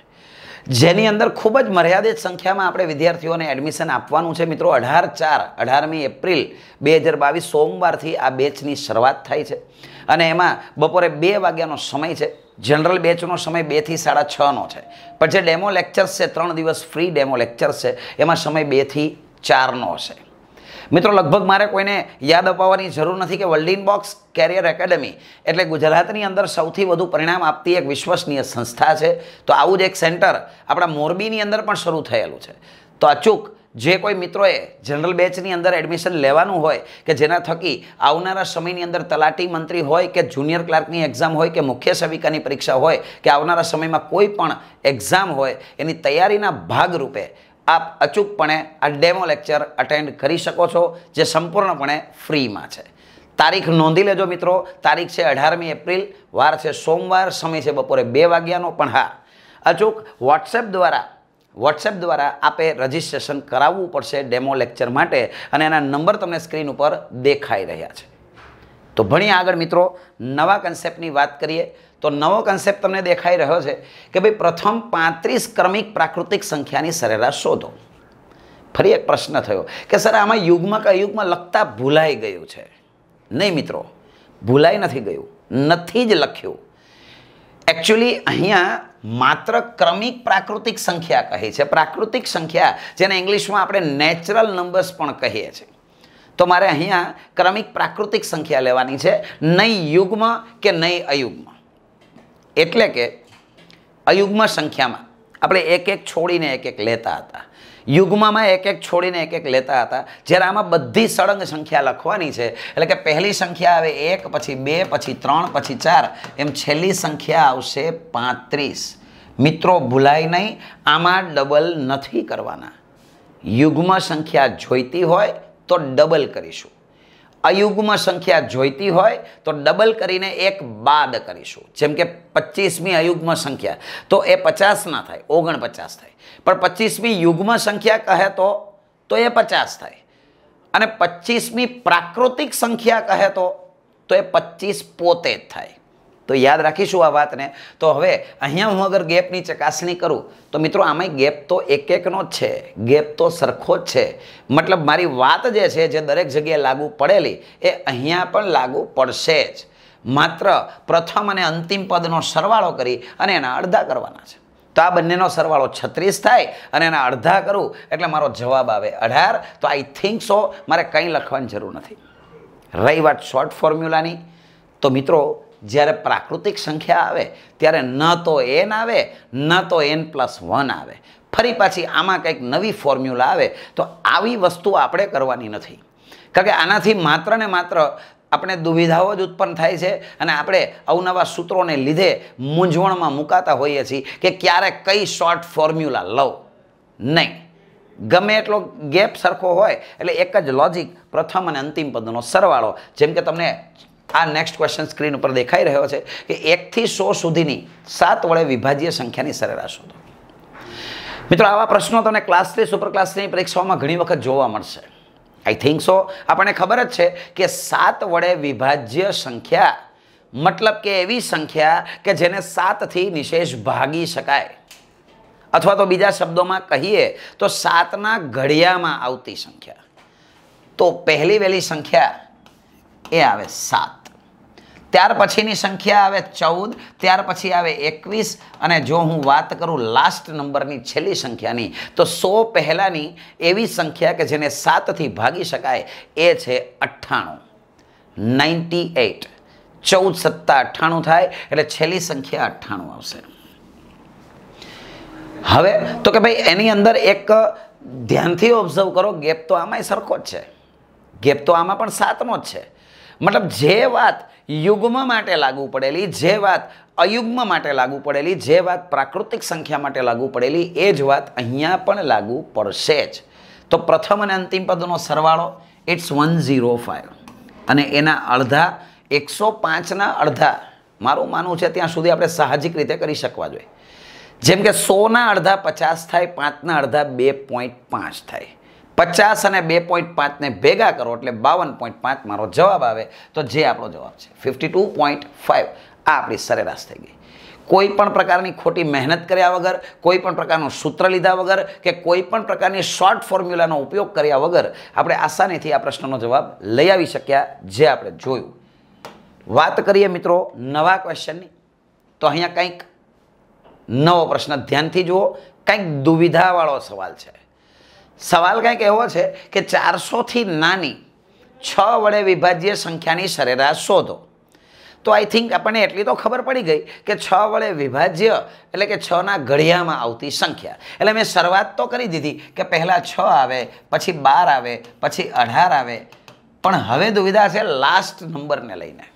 જેની અંદર ખૂબ જ મર્યાદિત સંખ્યામાં આપણે વિદ્યાર્થીઓને એડમિશન આપવાનું છે મિત્રો અઢાર ચાર અઢારમી એપ્રિલ બે હજાર બાવીસ સોમવારથી આ બેચની શરૂઆત થાય છે અને એમાં બપોરે બે વાગ્યાનો સમય છે જનરલ બેચનો સમય બેથી સાડા છનો છે પણ જે ડેમો લેક્ચર્સ છે ત્રણ દિવસ ફ્રી ડેમો લેક્ચર્સ છે એમાં સમય બેથી ચારનો હશે મિત્રો લગભગ મારે કોઈને યાદ અપાવવાની જરૂર નથી કે વર્લ્ડ બોક્સ કેરિયર એકેડમી એટલે ગુજરાતની અંદર સૌથી વધુ પરિણામ આપતી એક વિશ્વસનીય સંસ્થા છે તો આવું જ એક સેન્ટર આપણા મોરબીની અંદર પણ શરૂ થયેલું છે તો અચૂક જે કોઈ મિત્રોએ જનરલ બેચની અંદર એડમિશન લેવાનું હોય કે જેના થકી આવનારા સમયની અંદર તલાટી મંત્રી હોય કે જુનિયર ક્લાર્કની એક્ઝામ હોય કે મુખ્ય સેવિકાની પરીક્ષા હોય કે આવનારા સમયમાં કોઈ પણ એક્ઝામ હોય એની તૈયારીના ભાગરૂપે આપ અચૂકપણે આ ડેમો લેક્ચર અટેન્ડ કરી શકો છો જે સંપૂર્ણપણે ફ્રીમાં છે તારીખ નોંધી લેજો મિત્રો તારીખ છે અઢારમી એપ્રિલ વાર છે સોમવાર સમય છે બપોરે બે વાગ્યાનો પણ હા અચૂક વોટ્સએપ દ્વારા વોટ્સએપ દ્વારા આપે રજિસ્ટ્રેશન કરાવવું પડશે ડેમો લેક્ચર માટે અને એના નંબર તમને સ્ક્રીન ઉપર દેખાઈ રહ્યા છે તો ભણી આગળ મિત્રો નવા કન્સેપ્ટની વાત કરીએ તો નવો કન્સેપ્ટ તમને દેખાઈ રહ્યો છે કે ભાઈ પ્રથમ પાંત્રીસ ક્રમિક પ્રાકૃતિક સંખ્યાની સરેરાશ શોધો ફરી એક પ્રશ્ન થયો કે સર આમાં યુગમાં કે અયુગમાં લખતા ભૂલાઈ ગયું છે નહીં મિત્રો ભૂલાઈ નથી ગયું નથી જ લખ્યું એકચ્યુઅલી અહીંયા માત્ર ક્રમિક પ્રાકૃતિક સંખ્યા કહી છે પ્રાકૃતિક સંખ્યા જેને ઇંગ્લિશમાં આપણે નેચરલ નંબર્સ પણ કહીએ છીએ તો મારે અહીંયા ક્રમિક પ્રાકૃતિક સંખ્યા લેવાની છે નહીં યુગમાં કે નહીં અયુગમાં એટલે કે અયુગ્મ સંખ્યામાં આપણે એક એક છોડીને એક એક લેતા હતા યુગ્મમાં એક એક છોડીને એક એક લેતા હતા જ્યારે આમાં બધી સળંગ સંખ્યા લખવાની છે એટલે કે પહેલી સંખ્યા આવે એક પછી બે પછી ત્રણ પછી ચાર એમ છેલ્લી સંખ્યા આવશે પાંત્રીસ મિત્રો ભૂલાય નહીં આમાં ડબલ નથી કરવાના યુગ્મ સંખ્યા જોઈતી હોય તો ડબલ કરીશું અયુગ્મ સંખ્યા જોઈતી હોય તો ડબલ કરીને એક બાદ કરીશું જેમ કે પચીસમી અયુગ્મ સંખ્યા તો એ પચાસ ના થાય ઓગણપચાસ થાય પણ પચીસમી યુગ્મ સંખ્યા કહે તો તો એ પચાસ થાય અને પચીસમી પ્રાકૃતિક સંખ્યા કહે તો તો એ પચીસ પોતે જ થાય તો યાદ રાખીશું આ વાતને તો હવે અહીંયા હું અગર ગેપની ચકાસણી કરું તો મિત્રો આમાં ગેપ તો એક એકનો જ છે ગેપ તો સરખો જ છે મતલબ મારી વાત જે છે જે દરેક જગ્યાએ લાગુ પડેલી એ અહીંયા પણ લાગુ પડશે જ માત્ર પ્રથમ અને અંતિમ પદનો સરવાળો કરી અને એના અડધા કરવાના છે તો આ બંનેનો સરવાળો છત્રીસ થાય અને એના અડધા કરું એટલે મારો જવાબ આવે અઢાર તો આઈ થિંક સો મારે કંઈ લખવાની જરૂર નથી રહી વાત શોર્ટ ફોર્મ્યુલાની તો મિત્રો જ્યારે પ્રાકૃતિક સંખ્યા આવે ત્યારે ન તો એન આવે ન તો એન પ્લસ વન આવે ફરી પાછી આમાં કંઈક નવી ફોર્મ્યુલા આવે તો આવી વસ્તુ આપણે કરવાની નથી કારણ કે આનાથી માત્ર ને માત્ર આપણે દુવિધાઓ જ ઉત્પન્ન થાય છે અને આપણે અવનવા સૂત્રોને લીધે મૂંઝવણમાં મુકાતા હોઈએ છીએ કે ક્યારે કઈ શોર્ટ ફોર્મ્યુલા લઉં નહીં ગમે એટલો ગેપ સરખો હોય એટલે એક જ લોજિક પ્રથમ અને અંતિમ પદનો સરવાળો જેમ કે તમને આ નેક્સ્ટ ક્વેશ્ચન સ્ક્રીન ઉપર દેખાઈ રહ્યો છે કે એકથી સો સુધીની સાત વડે વિભાજ્ય સંખ્યાની સરેરાશ શોધો મિત્રો આવા પ્રશ્નો તમને ક્લાસ થ્રી સુપર ક્લાસ થ્રીની પરીક્ષાઓમાં ઘણી વખત જોવા મળશે આઈ થિંક સો આપણને ખબર જ છે કે સાત વડે વિભાજ્ય સંખ્યા મતલબ કે એવી સંખ્યા કે જેને સાતથી નિશેષ ભાગી શકાય અથવા તો બીજા શબ્દોમાં કહીએ તો સાતના ઘડિયામાં આવતી સંખ્યા તો પહેલી વહેલી સંખ્યા એ આવે સાત ત્યાર પછીની સંખ્યા આવે ચૌદ ત્યાર પછી આવે એકવીસ અને જો હું વાત કરું લાસ્ટ નંબરની છેલ્લી સંખ્યાની તો સો પહેલાંની એવી સંખ્યા કે જેને સાતથી ભાગી શકાય એ છે અઠ્ઠાણું નાઇન્ટી એઇટ ચૌદ સત્તા અઠ્ઠાણું થાય એટલે છેલ્લી સંખ્યા અઠ્ઠાણું આવશે હવે તો કે ભાઈ એની અંદર એક ધ્યાનથી ઓબ્ઝર્વ કરો ગેપ તો આમાંય સરખો જ છે ગેપ તો આમાં પણ સાતનો જ છે મતલબ જે વાત યુગ્મ માટે લાગુ પડેલી જે વાત અયુગ્મ માટે લાગુ પડેલી જે વાત પ્રાકૃતિક સંખ્યા માટે લાગુ પડેલી એ જ વાત અહીંયા પણ લાગુ પડશે જ તો પ્રથમ અને અંતિમ પદનો સરવાળો ઇટ્સ વન ઝીરો ફાઇવ અને એના અડધા એકસો પાંચના અડધા મારું માનવું છે ત્યાં સુધી આપણે સાહજિક રીતે કરી શકવા જોઈએ જેમ કે સોના અડધા પચાસ થાય પાંચના અડધા બે પોઈન્ટ પાંચ થાય પચાસ અને બે પોઈન્ટ પાંચને ભેગા કરો એટલે બાવન પોઈન્ટ પાંચ મારો જવાબ આવે તો જે આપણો જવાબ છે ફિફ્ટી ટુ પોઈન્ટ ફાઇવ આ આપણી સરેરાશ થઈ ગઈ કોઈ પણ પ્રકારની ખોટી મહેનત કર્યા વગર કોઈ પણ પ્રકારનું સૂત્ર લીધા વગર કે કોઈ પણ પ્રકારની શોર્ટ ફોર્મ્યુલાનો ઉપયોગ કર્યા વગર આપણે આસાનીથી આ પ્રશ્નનો જવાબ લઈ આવી શક્યા જે આપણે જોયું વાત કરીએ મિત્રો નવા ક્વેશ્ચનની તો અહીંયા કંઈક નવો પ્રશ્ન ધ્યાનથી જુઓ કંઈક દુવિધાવાળો સવાલ છે સવાલ કંઈક એવો છે કે ચારસોથી નાની છ વડે વિભાજ્ય સંખ્યાની સરેરાશ શોધો તો આઈ થિંક આપણને એટલી તો ખબર પડી ગઈ કે છ વડે વિભાજ્ય એટલે કે છના ઘડિયામાં આવતી સંખ્યા એટલે મેં શરૂઆત તો કરી દીધી કે પહેલાં છ આવે પછી બાર આવે પછી અઢાર આવે પણ હવે દુવિધા છે લાસ્ટ નંબરને લઈને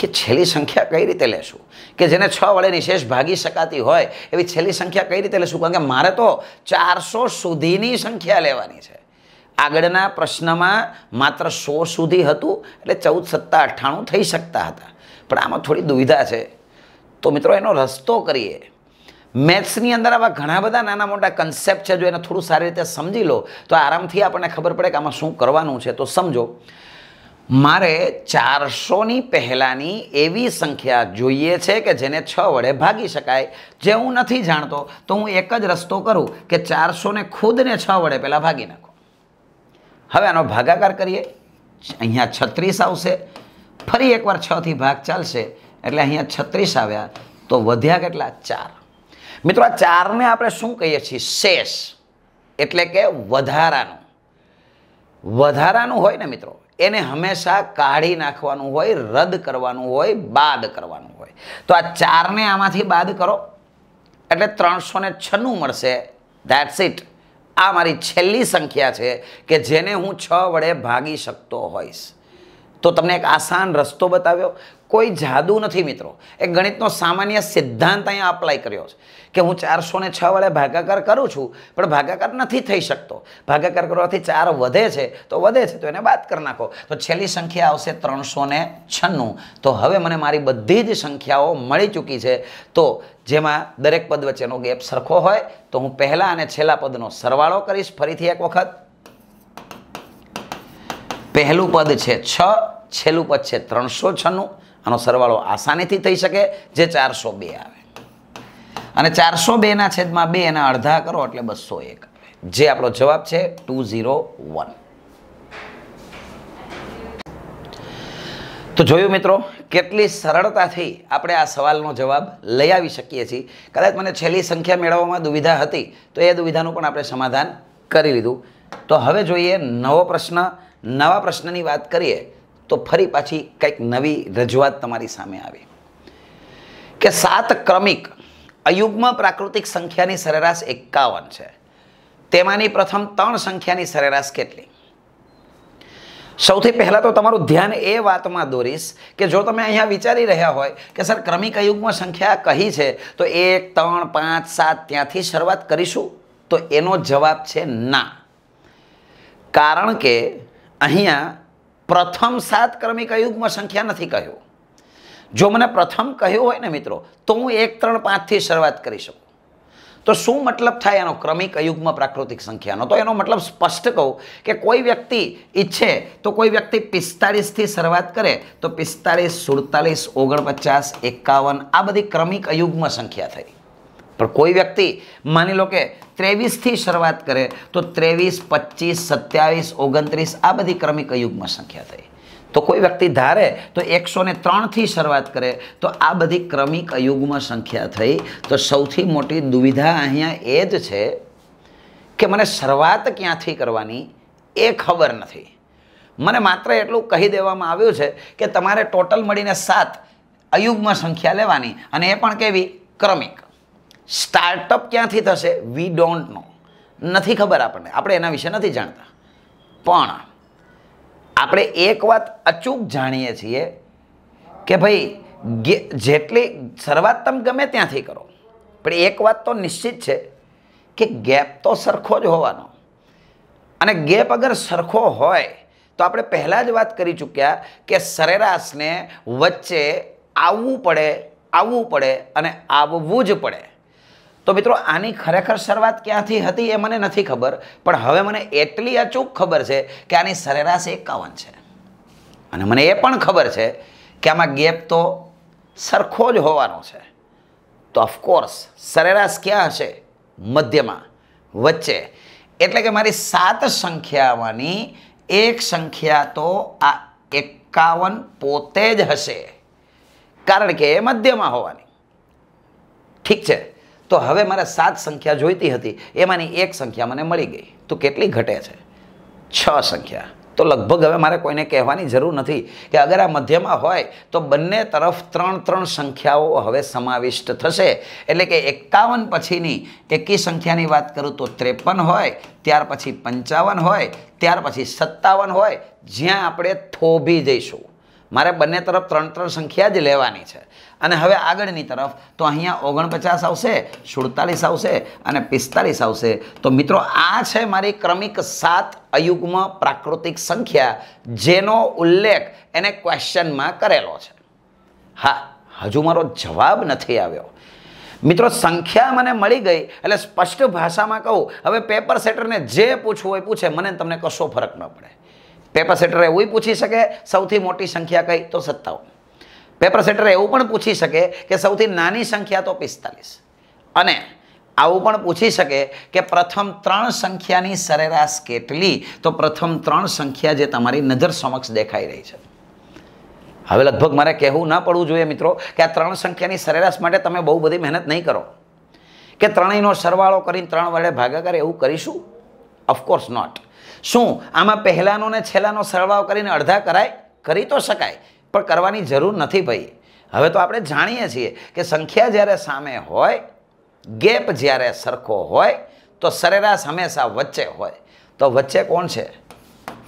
કે છેલ્લી સંખ્યા કઈ રીતે લેશું કે જેને છ વડે નિશેષ ભાગી શકાતી હોય એવી છેલ્લી સંખ્યા કઈ રીતે લેશું કારણ કે મારે તો ચારસો સુધીની સંખ્યા લેવાની છે આગળના પ્રશ્નમાં માત્ર સો સુધી હતું એટલે ચૌદ સત્તા અઠ્ઠાણું થઈ શકતા હતા પણ આમાં થોડી દુવિધા છે તો મિત્રો એનો રસ્તો કરીએ મેથ્સની અંદર આવા ઘણા બધા નાના મોટા કન્સેપ્ટ છે જો એને થોડું સારી રીતે સમજી લો તો આરામથી આપણને ખબર પડે કે આમાં શું કરવાનું છે તો સમજો મારે ચારસોની પહેલાંની એવી સંખ્યા જોઈએ છે કે જેને છ વડે ભાગી શકાય જે હું નથી જાણતો તો હું એક જ રસ્તો કરું કે ચારસોને ખુદને છ વડે પહેલાં ભાગી નાખો હવે આનો ભાગાકાર કરીએ અહીંયા છત્રીસ આવશે ફરી એકવાર છથી ભાગ ચાલશે એટલે અહીંયા છત્રીસ આવ્યા તો વધ્યા કેટલા ચાર મિત્રો આ ચારને આપણે શું કહીએ છીએ શેષ એટલે કે વધારાનું વધારાનું હોય ને મિત્રો એને હંમેશા કાઢી નાખવાનું હોય રદ કરવાનું હોય બાદ કરવાનું હોય તો આ ચારને આમાંથી બાદ કરો એટલે ત્રણસો ને છન્નું મળશે ધેટ્સ ઇટ આ મારી છેલ્લી સંખ્યા છે કે જેને હું છ વડે ભાગી શકતો હોઈશ તો તમને એક આસાન રસ્તો બતાવ્યો કોઈ જાદુ નથી મિત્રો એ ગણિતનો સામાન્ય સિદ્ધાંત અહીંયા અપ્લાય કર્યો છે કે હું ચારસો ને છ વડે ભાગાકાર કરું છું પણ ભાગાકાર નથી થઈ શકતો ભાગાકાર કરવાથી ચાર વધે છે તો વધે છે તો એને બાદ કરી નાખો તો છેલ્લી સંખ્યા આવશે ત્રણસો ને છન્નું તો હવે મને મારી બધી જ સંખ્યાઓ મળી ચૂકી છે તો જેમાં દરેક પદ વચ્ચેનો ગેપ સરખો હોય તો હું પહેલાં અને છેલ્લા પદનો સરવાળો કરીશ ફરીથી એક વખત પહેલું પદ છે છ છેલ્લું પદ છે ત્રણસો છન્નું આનો સરવાળો આસાનીથી થઈ શકે જે ચારસો બે આવે અને ચારસો બેના છેદમાં બે એના અડધા કરો એટલે બસો એક જે આપણો જવાબ છે ટુ ઝીરો વન તો જોયું મિત્રો કેટલી સરળતાથી આપણે આ સવાલનો જવાબ લઈ આવી શકીએ છીએ કદાચ મને છેલ્લી સંખ્યા મેળવવામાં દુવિધા હતી તો એ દુવિધાનું પણ આપણે સમાધાન કરી લીધું તો હવે જોઈએ નવો પ્રશ્ન નવા પ્રશ્નની વાત કરીએ તો ફરી પાછી કંઈક નવી રજૂઆત તમારી સામે આવે કે સાત ક્રમિક અયુગ્મ પ્રાકૃતિક સંખ્યાની સરેરાશ એકાવન છે તેમાંની પ્રથમ ત્રણ સંખ્યાની સરેરાશ કેટલી સૌથી પહેલાં તો તમારું ધ્યાન એ વાતમાં દોરીશ કે જો તમે અહીંયા વિચારી રહ્યા હોય કે સર ક્રમિક અયુગમાં સંખ્યા કહી છે તો એક ત્રણ પાંચ સાત ત્યાંથી શરૂઆત કરીશું તો એનો જવાબ છે ના કારણ કે અહીંયા પ્રથમ સાત ક્રમિક અયુગમાં સંખ્યા નથી કહ્યું જો મને પ્રથમ કહ્યું હોય ને મિત્રો તો હું એક ત્રણ પાંચથી શરૂઆત કરી શકું તો શું મતલબ થાય એનો ક્રમિક અયુગમાં પ્રાકૃતિક સંખ્યાનો તો એનો મતલબ સ્પષ્ટ કહું કે કોઈ વ્યક્તિ ઈચ્છે તો કોઈ વ્યક્તિ પિસ્તાળીસથી શરૂઆત કરે તો પિસ્તાળીસ સુડતાલીસ ઓગણપચાસ એકાવન આ બધી ક્રમિક અયુગમાં સંખ્યા થઈ પણ કોઈ વ્યક્તિ માની લો કે ત્રેવીસથી શરૂઆત કરે તો ત્રેવીસ પચીસ સત્યાવીસ ઓગણત્રીસ આ બધી ક્રમિક યુગમાં સંખ્યા થઈ તો કોઈ વ્યક્તિ ધારે તો એકસો ને ત્રણથી શરૂઆત કરે તો આ બધી ક્રમિક અયુગમાં સંખ્યા થઈ તો સૌથી મોટી દુવિધા અહીંયા એ જ છે કે મને શરૂઆત ક્યાંથી કરવાની એ ખબર નથી મને માત્ર એટલું કહી દેવામાં આવ્યું છે કે તમારે ટોટલ મળીને સાત અયુગમાં સંખ્યા લેવાની અને એ પણ કેવી ક્રમિક સ્ટાર્ટઅપ ક્યાંથી થશે વી ડોન્ટ નો નથી ખબર આપણને આપણે એના વિશે નથી જાણતા પણ આપણે એક વાત અચૂક જાણીએ છીએ કે ભાઈ જેટલી શરૂઆત તમે ગમે ત્યાંથી કરો પણ એક વાત તો નિશ્ચિત છે કે ગેપ તો સરખો જ હોવાનો અને ગેપ અગર સરખો હોય તો આપણે પહેલાં જ વાત કરી ચૂક્યા કે સરેરાશને વચ્ચે આવવું પડે આવવું પડે અને આવવું જ પડે તો મિત્રો આની ખરેખર શરૂઆત ક્યાંથી હતી એ મને નથી ખબર પણ હવે મને એટલી અચૂક ખબર છે કે આની સરેરાશ એકાવન છે અને મને એ પણ ખબર છે કે આમાં ગેપ તો સરખો જ હોવાનો છે તો ઓફકોર્સ સરેરાશ ક્યાં હશે મધ્યમાં વચ્ચે એટલે કે મારી સાત સંખ્યામાંની એક સંખ્યા તો આ એકાવન પોતે જ હશે કારણ કે એ મધ્યમાં હોવાની ઠીક છે તો હવે મારે સાત સંખ્યા જોઈતી હતી એમાંની એક સંખ્યા મને મળી ગઈ તો કેટલી ઘટે છે છ સંખ્યા તો લગભગ હવે મારે કોઈને કહેવાની જરૂર નથી કે અગર આ મધ્યમાં હોય તો બંને તરફ ત્રણ ત્રણ સંખ્યાઓ હવે સમાવિષ્ટ થશે એટલે કે એકાવન પછીની એકી સંખ્યાની વાત કરું તો ત્રેપન હોય ત્યાર પછી પંચાવન હોય ત્યાર પછી સત્તાવન હોય જ્યાં આપણે થોભી જઈશું મારે બંને તરફ ત્રણ ત્રણ સંખ્યા જ લેવાની છે અને હવે આગળની તરફ તો અહીંયા ઓગણપચાસ આવશે સુડતાલીસ આવશે અને પિસ્તાલીસ આવશે તો મિત્રો આ છે મારી ક્રમિક સાત અયુગ્મ પ્રાકૃતિક સંખ્યા જેનો ઉલ્લેખ એને ક્વેશ્ચનમાં કરેલો છે હા હજુ મારો જવાબ નથી આવ્યો મિત્રો સંખ્યા મને મળી ગઈ એટલે સ્પષ્ટ ભાષામાં કહું હવે પેપર સેટરને જે પૂછવું હોય પૂછે મને તમને કશો ફરક ન પડે પેપર સેટર એવું પૂછી શકે સૌથી મોટી સંખ્યા કઈ તો સત્તાવન પેપર સેટરે એવું પણ પૂછી શકે કે સૌથી નાની સંખ્યા તો પિસ્તાલીસ અને આવું પણ પૂછી શકે કે પ્રથમ ત્રણ સંખ્યાની સરેરાશ કેટલી તો પ્રથમ ત્રણ સંખ્યા જે તમારી નજર સમક્ષ દેખાઈ રહી છે હવે લગભગ મારે કહેવું ન પડવું જોઈએ મિત્રો કે આ ત્રણ સંખ્યાની સરેરાશ માટે તમે બહુ બધી મહેનત નહીં કરો કે ત્રણેયનો સરવાળો કરીને ત્રણ વડે ભાગાકાર એવું કરીશું ઓફકોર્સ નોટ શું આમાં પહેલાંનો ને છેલ્લાનો સરવાળો કરીને અડધા કરાય કરી તો શકાય પણ કરવાની જરૂર નથી ભાઈ હવે તો આપણે જાણીએ છીએ કે સંખ્યા જ્યારે સામે હોય ગેપ જ્યારે સરખો હોય તો સરેરાશ હંમેશા વચ્ચે હોય તો વચ્ચે કોણ છે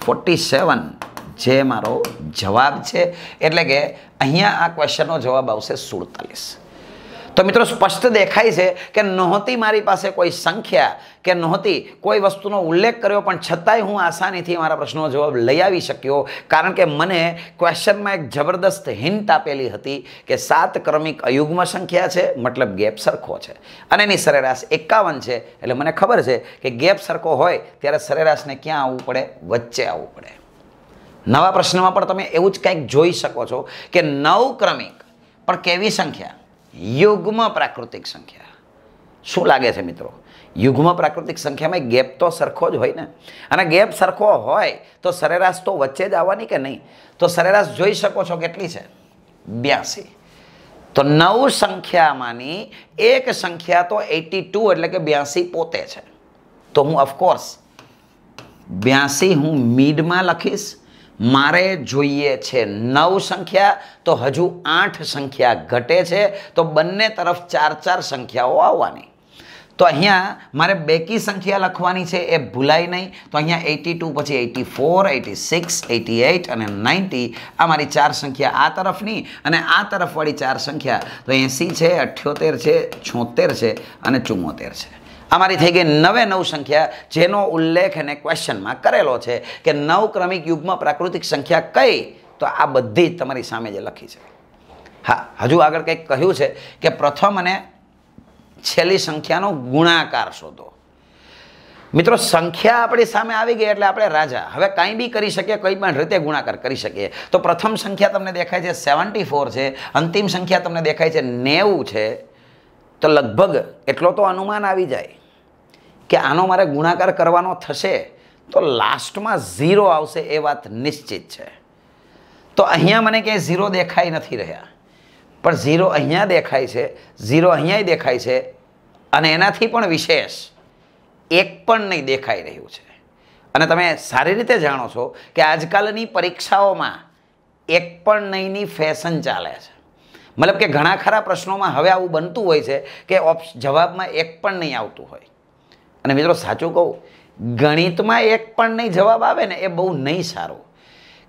ફોર્ટી સેવન જે મારો જવાબ છે એટલે કે અહીંયા આ ક્વેશ્ચનનો જવાબ આવશે સુડતાલીસ તો મિત્રો સ્પષ્ટ દેખાય છે કે નહોતી મારી પાસે કોઈ સંખ્યા કે નહોતી કોઈ વસ્તુનો ઉલ્લેખ કર્યો પણ છતાંય હું આસાનીથી મારા પ્રશ્નનો જવાબ લઈ આવી શક્યો કારણ કે મને ક્વેશ્ચનમાં એક જબરદસ્ત હિન્ટ આપેલી હતી કે સાત ક્રમિક અયુગ્મ સંખ્યા છે મતલબ ગેપ સરખો છે અને એની સરેરાશ એકાવન છે એટલે મને ખબર છે કે ગેપ સરખો હોય ત્યારે સરેરાશને ક્યાં આવવું પડે વચ્ચે આવવું પડે નવા પ્રશ્નમાં પણ તમે એવું જ કંઈક જોઈ શકો છો કે નવ ક્રમિક પણ કેવી સંખ્યા યુગમાં પ્રાકૃતિક સંખ્યા શું લાગે છે મિત્રો યુગમાં પ્રાકૃતિક સંખ્યામાં ગેપ તો સરખો જ હોય ને અને ગેપ સરખો હોય તો સરેરાશ તો વચ્ચે જ આવવાની કે નહીં તો સરેરાશ જોઈ શકો છો કેટલી છે બ્યાસી તો નવ સંખ્યામાંની એક સંખ્યા તો એટી ટુ એટલે કે બ્યાસી પોતે છે તો હું ઓફકોર્સ બ્યાસી હું મીડમાં લખીશ મારે જોઈએ છે નવ સંખ્યા તો હજુ આઠ સંખ્યા ઘટે છે તો બંને તરફ ચાર ચાર સંખ્યાઓ આવવાની તો અહીંયા મારે બેકી સંખ્યા લખવાની છે એ ભૂલાય નહીં તો અહીંયા એટી ટુ પછી eighty four eighty six eighty eight અને નાઇન્ટી આ મારી ચાર સંખ્યા આ તરફની અને આ તરફવાળી ચાર સંખ્યા તો એંસી છે અઠ્યોતેર છે છોતેર છે અને ચુમ્મોતેર છે અમારી થઈ ગઈ નવે નવ સંખ્યા જેનો ઉલ્લેખ એને ક્વેશ્ચનમાં કરેલો છે કે નવક્રમિક યુગમાં પ્રાકૃતિક સંખ્યા કઈ તો આ બધી જ તમારી સામે જે લખી છે હા હજુ આગળ કંઈક કહ્યું છે કે પ્રથમ અને છેલ્લી સંખ્યાનો ગુણાકાર શોધો મિત્રો સંખ્યા આપણી સામે આવી ગઈ એટલે આપણે રાજા હવે કાંઈ બી કરી શકીએ કંઈ પણ રીતે ગુણાકાર કરી શકીએ તો પ્રથમ સંખ્યા તમને દેખાય છે સેવન્ટી ફોર છે અંતિમ સંખ્યા તમને દેખાય છે નેવું છે તો લગભગ એટલો તો અનુમાન આવી જાય કે આનો મારે ગુણાકાર કરવાનો થશે તો લાસ્ટમાં ઝીરો આવશે એ વાત નિશ્ચિત છે તો અહીંયા મને ક્યાંય ઝીરો દેખાઈ નથી રહ્યા પણ ઝીરો અહીંયા દેખાય છે ઝીરો અહીંયાય દેખાય છે અને એનાથી પણ વિશેષ એક પણ નહીં દેખાઈ રહ્યું છે અને તમે સારી રીતે જાણો છો કે આજકાલની પરીક્ષાઓમાં એક પણ નહીંની ફેશન ચાલે છે મતલબ કે ઘણા ખરા પ્રશ્નોમાં હવે આવું બનતું હોય છે કે જવાબમાં એક પણ નહીં આવતું હોય અને મિત્રો સાચું કહું ગણિતમાં એક પણ નહીં જવાબ આવે ને એ બહુ નહીં સારો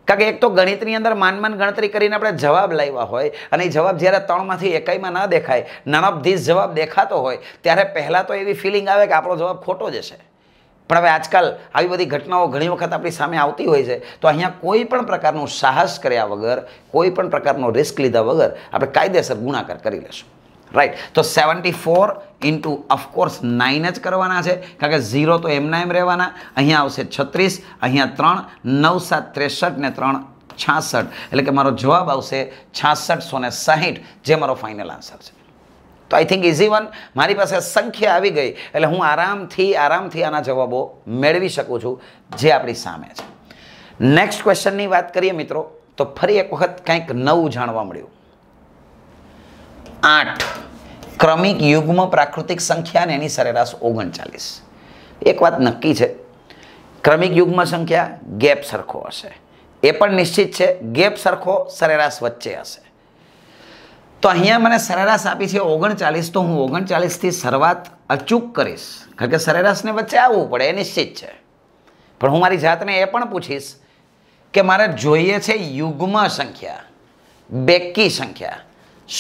કારણ કે એક તો ગણિતની અંદર માનમાન ગણતરી કરીને આપણે જવાબ લાવ્યા હોય અને એ જવાબ જ્યારે ત્રણમાંથી એકાઈમાં ન દેખાય નન ઓફ ધીસ જવાબ દેખાતો હોય ત્યારે પહેલાં તો એવી ફિલિંગ આવે કે આપણો જવાબ ખોટો જશે પણ હવે આજકાલ આવી બધી ઘટનાઓ ઘણી વખત આપણી સામે આવતી હોય છે તો અહીંયા કોઈ પણ પ્રકારનું સાહસ કર્યા વગર કોઈ પણ પ્રકારનો રિસ્ક લીધા વગર આપણે કાયદેસર ગુણાકાર કરી લેશું રાઈટ તો seventy four into of course nine જ કરવાના છે કારણ કે ઝીરો તો એમના એમ રહેવાના અહીંયા આવશે છત્રીસ અહીંયા ત્રણ નવ સાત ત્રેસઠ ને ત્રણ છાસઠ એટલે કે મારો જવાબ આવશે છાસઠસો ને સાહીઠ જે મારો ફાઇનલ આન્સર છે તો આઈ થિંક ઇઝી વન મારી પાસે સંખ્યા આવી ગઈ એટલે હું આરામથી આરામથી આના જવાબો મેળવી શકું છું જે આપણી સામે છે નેક્સ્ટ ક્વેશ્ચનની વાત કરીએ મિત્રો તો ફરી એક વખત કંઈક નવું જાણવા મળ્યું આઠ ક્રમિક યુગ્મ પ્રાકૃતિક સંખ્યા ને એની સરેરાશ ઓગણચાલીસ એક વાત નક્કી છે ક્રમિક યુગ્મ સંખ્યા ગેપ સરખો હશે એ પણ નિશ્ચિત છે ગેપ સરખો સરેરાશ વચ્ચે હશે તો અહીંયા મને સરેરાશ આપી છે ઓગણચાલીસ તો હું ઓગણચાલીસથી શરૂઆત અચૂક કરીશ કારણ કે સરેરાશને વચ્ચે આવવું પડે એ નિશ્ચિત છે પણ હું મારી જાતને એ પણ પૂછીશ કે મારે જોઈએ છે યુગ્મ સંખ્યા બેકી સંખ્યા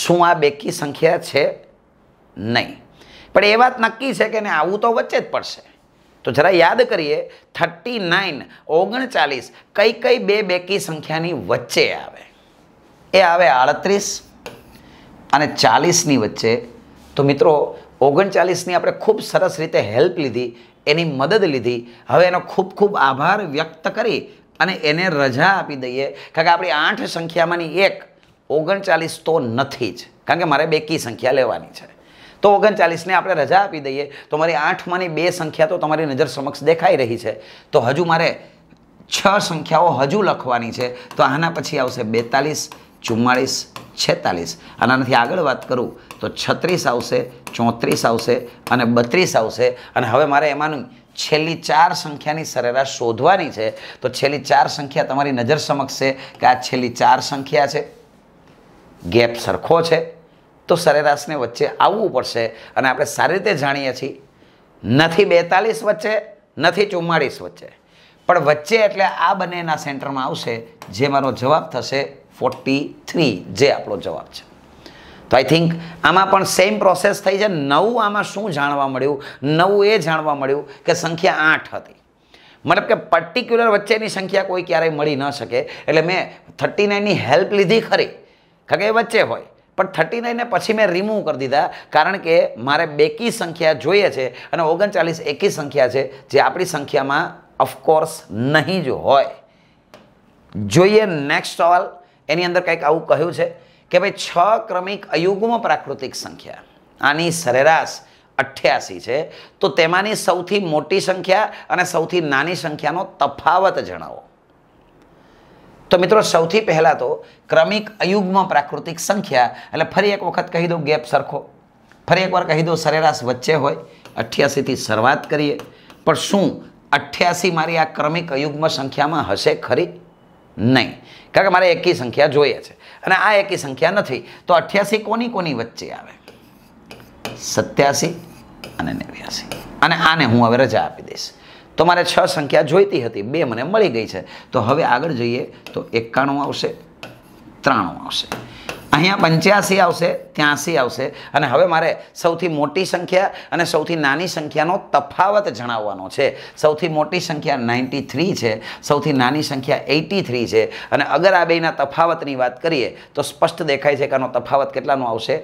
શું આ બેકી સંખ્યા છે નહીં પણ એ વાત નક્કી છે કે ને આવું તો વચ્ચે જ પડશે તો જરા યાદ કરીએ થર્ટી નાઇન ઓગણચાલીસ કઈ કઈ બે બેકી સંખ્યાની વચ્ચે આવે એ આવે આડત્રીસ અને ચાલીસની વચ્ચે તો મિત્રો ઓગણચાલીસની આપણે ખૂબ સરસ રીતે હેલ્પ લીધી એની મદદ લીધી હવે એનો ખૂબ ખૂબ આભાર વ્યક્ત કરી અને એને રજા આપી દઈએ કારણ કે આપણી આઠ સંખ્યામાંની એક ઓગણચાલીસ તો નથી જ કારણ કે મારે બે કી સંખ્યા લેવાની છે તો ઓગણચાલીસને આપણે રજા આપી દઈએ તો મારી આઠમાંની બે સંખ્યા તો તમારી નજર સમક્ષ દેખાઈ રહી છે તો હજુ મારે છ સંખ્યાઓ હજુ લખવાની છે તો આના પછી આવશે બેતાલીસ ચુમ્માળીસ છેતાલીસ આનાથી આગળ વાત કરું તો છત્રીસ આવશે ચોત્રીસ આવશે અને બત્રીસ આવશે અને હવે મારે એમાંની છેલ્લી ચાર સંખ્યાની સરેરાશ શોધવાની છે તો છેલ્લી ચાર સંખ્યા તમારી નજર સમક્ષ છે કે આ છેલ્લી ચાર સંખ્યા છે ગેપ સરખો છે તો સરેરાશને વચ્ચે આવવું પડશે અને આપણે સારી રીતે જાણીએ છીએ નથી બેતાલીસ વચ્ચે નથી ચુમ્માળીસ વચ્ચે પણ વચ્ચે એટલે આ બંનેના સેન્ટરમાં આવશે જે મારો જવાબ થશે ફોર્ટી થ્રી જે આપણો જવાબ છે તો આઈ થિંક આમાં પણ સેમ પ્રોસેસ થઈ છે નવું આમાં શું જાણવા મળ્યું નવું એ જાણવા મળ્યું કે સંખ્યા આઠ હતી મતલબ કે પર્ટિક્યુલર વચ્ચેની સંખ્યા કોઈ ક્યારેય મળી ન શકે એટલે મેં થર્ટી નાઇનની હેલ્પ લીધી ખરી ઠગે વચ્ચે હોય પણ થર્ટી નાઇનને પછી મેં રિમૂવ કરી દીધા કારણ કે મારે બેકી સંખ્યા જોઈએ છે અને ઓગણચાલીસ એકી સંખ્યા છે જે આપણી સંખ્યામાં ઓફકોર્સ નહીં જ હોય જોઈએ નેક્સ્ટ સવાલ એની અંદર કંઈક આવું કહ્યું છે કે ભાઈ છ ક્રમિક અયુગ્મ પ્રાકૃતિક સંખ્યા આની સરેરાશ અઠ્યાસી છે તો તેમાંની સૌથી મોટી સંખ્યા અને સૌથી નાની સંખ્યાનો તફાવત જણાવો તો મિત્રો સૌથી પહેલાં તો ક્રમિક અયુગ્મ પ્રાકૃતિક સંખ્યા એટલે ફરી એક વખત કહી દો ગેપ સરખો ફરી એકવાર કહી દો સરેરાશ વચ્ચે હોય અઠ્યાસીથી શરૂઆત કરીએ પણ શું અઠ્યાસી મારી આ ક્રમિક અયુગ્મ સંખ્યામાં હશે ખરી નહીં કારણ કે મારે એકી સંખ્યા જોઈએ છે અને આ એકી સંખ્યા નથી તો અઠ્યાસી કોની કોની વચ્ચે આવે સત્યાસી અને નેવ્યાસી અને આને હું હવે રજા આપી દઈશ તો મારે છ સંખ્યા જોઈતી હતી બે મને મળી ગઈ છે તો હવે આગળ જઈએ તો એકાણું આવશે ત્રાણું આવશે અહીંયા પંચ્યાસી આવશે ત્યાંસી આવશે અને હવે મારે સૌથી મોટી સંખ્યા અને સૌથી નાની સંખ્યાનો તફાવત જણાવવાનો છે સૌથી મોટી સંખ્યા નાઇન્ટી થ્રી છે સૌથી નાની સંખ્યા એટી થ્રી છે અને અગર આ બેના તફાવતની વાત કરીએ તો સ્પષ્ટ દેખાય છે કે આનો તફાવત કેટલાનો આવશે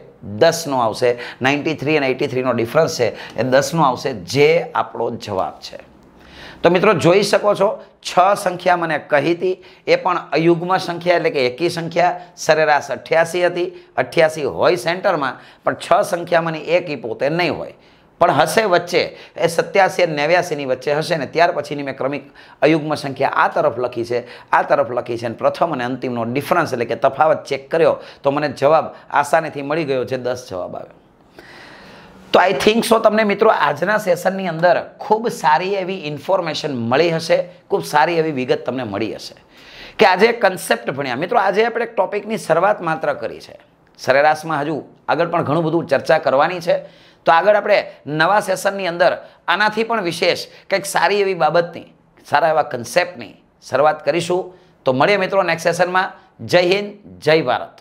દસનો આવશે નાઇન્ટી થ્રી અને એઇટી થ્રીનો ડિફરન્સ છે એ દસનો આવશે જે આપણો જવાબ છે તો મિત્રો જોઈ શકો છો છ સંખ્યા મને કહી હતી એ પણ અયુગ્મ સંખ્યા એટલે કે એકી સંખ્યા સરેરાશ અઠ્યાસી હતી અઠ્યાસી હોય સેન્ટરમાં પણ છ સંખ્યા મને એકી પોતે નહીં હોય પણ હશે વચ્ચે એ સત્યાસી અને નેવ્યાસીની વચ્ચે હશે ને ત્યાર પછીની મેં ક્રમિક અયુગ્મ સંખ્યા આ તરફ લખી છે આ તરફ લખી છે અને પ્રથમ અને અંતિમનો ડિફરન્સ એટલે કે તફાવત ચેક કર્યો તો મને જવાબ આસાનીથી મળી ગયો છે દસ જવાબ આવ્યો તો આઈ થિંક સો તમને મિત્રો આજના સેશનની અંદર ખૂબ સારી એવી ઇન્ફોર્મેશન મળી હશે ખૂબ સારી એવી વિગત તમને મળી હશે કે આજે કન્સેપ્ટ ભણ્યા મિત્રો આજે આપણે એક ટોપિકની શરૂઆત માત્ર કરી છે સરેરાશમાં હજુ આગળ પણ ઘણું બધું ચર્ચા કરવાની છે તો આગળ આપણે નવા સેશનની અંદર આનાથી પણ વિશેષ કંઈક સારી એવી બાબતની સારા એવા કન્સેપ્ટની શરૂઆત કરીશું તો મળીએ મિત્રો નેક્સ્ટ સેશનમાં જય હિન્દ જય ભારત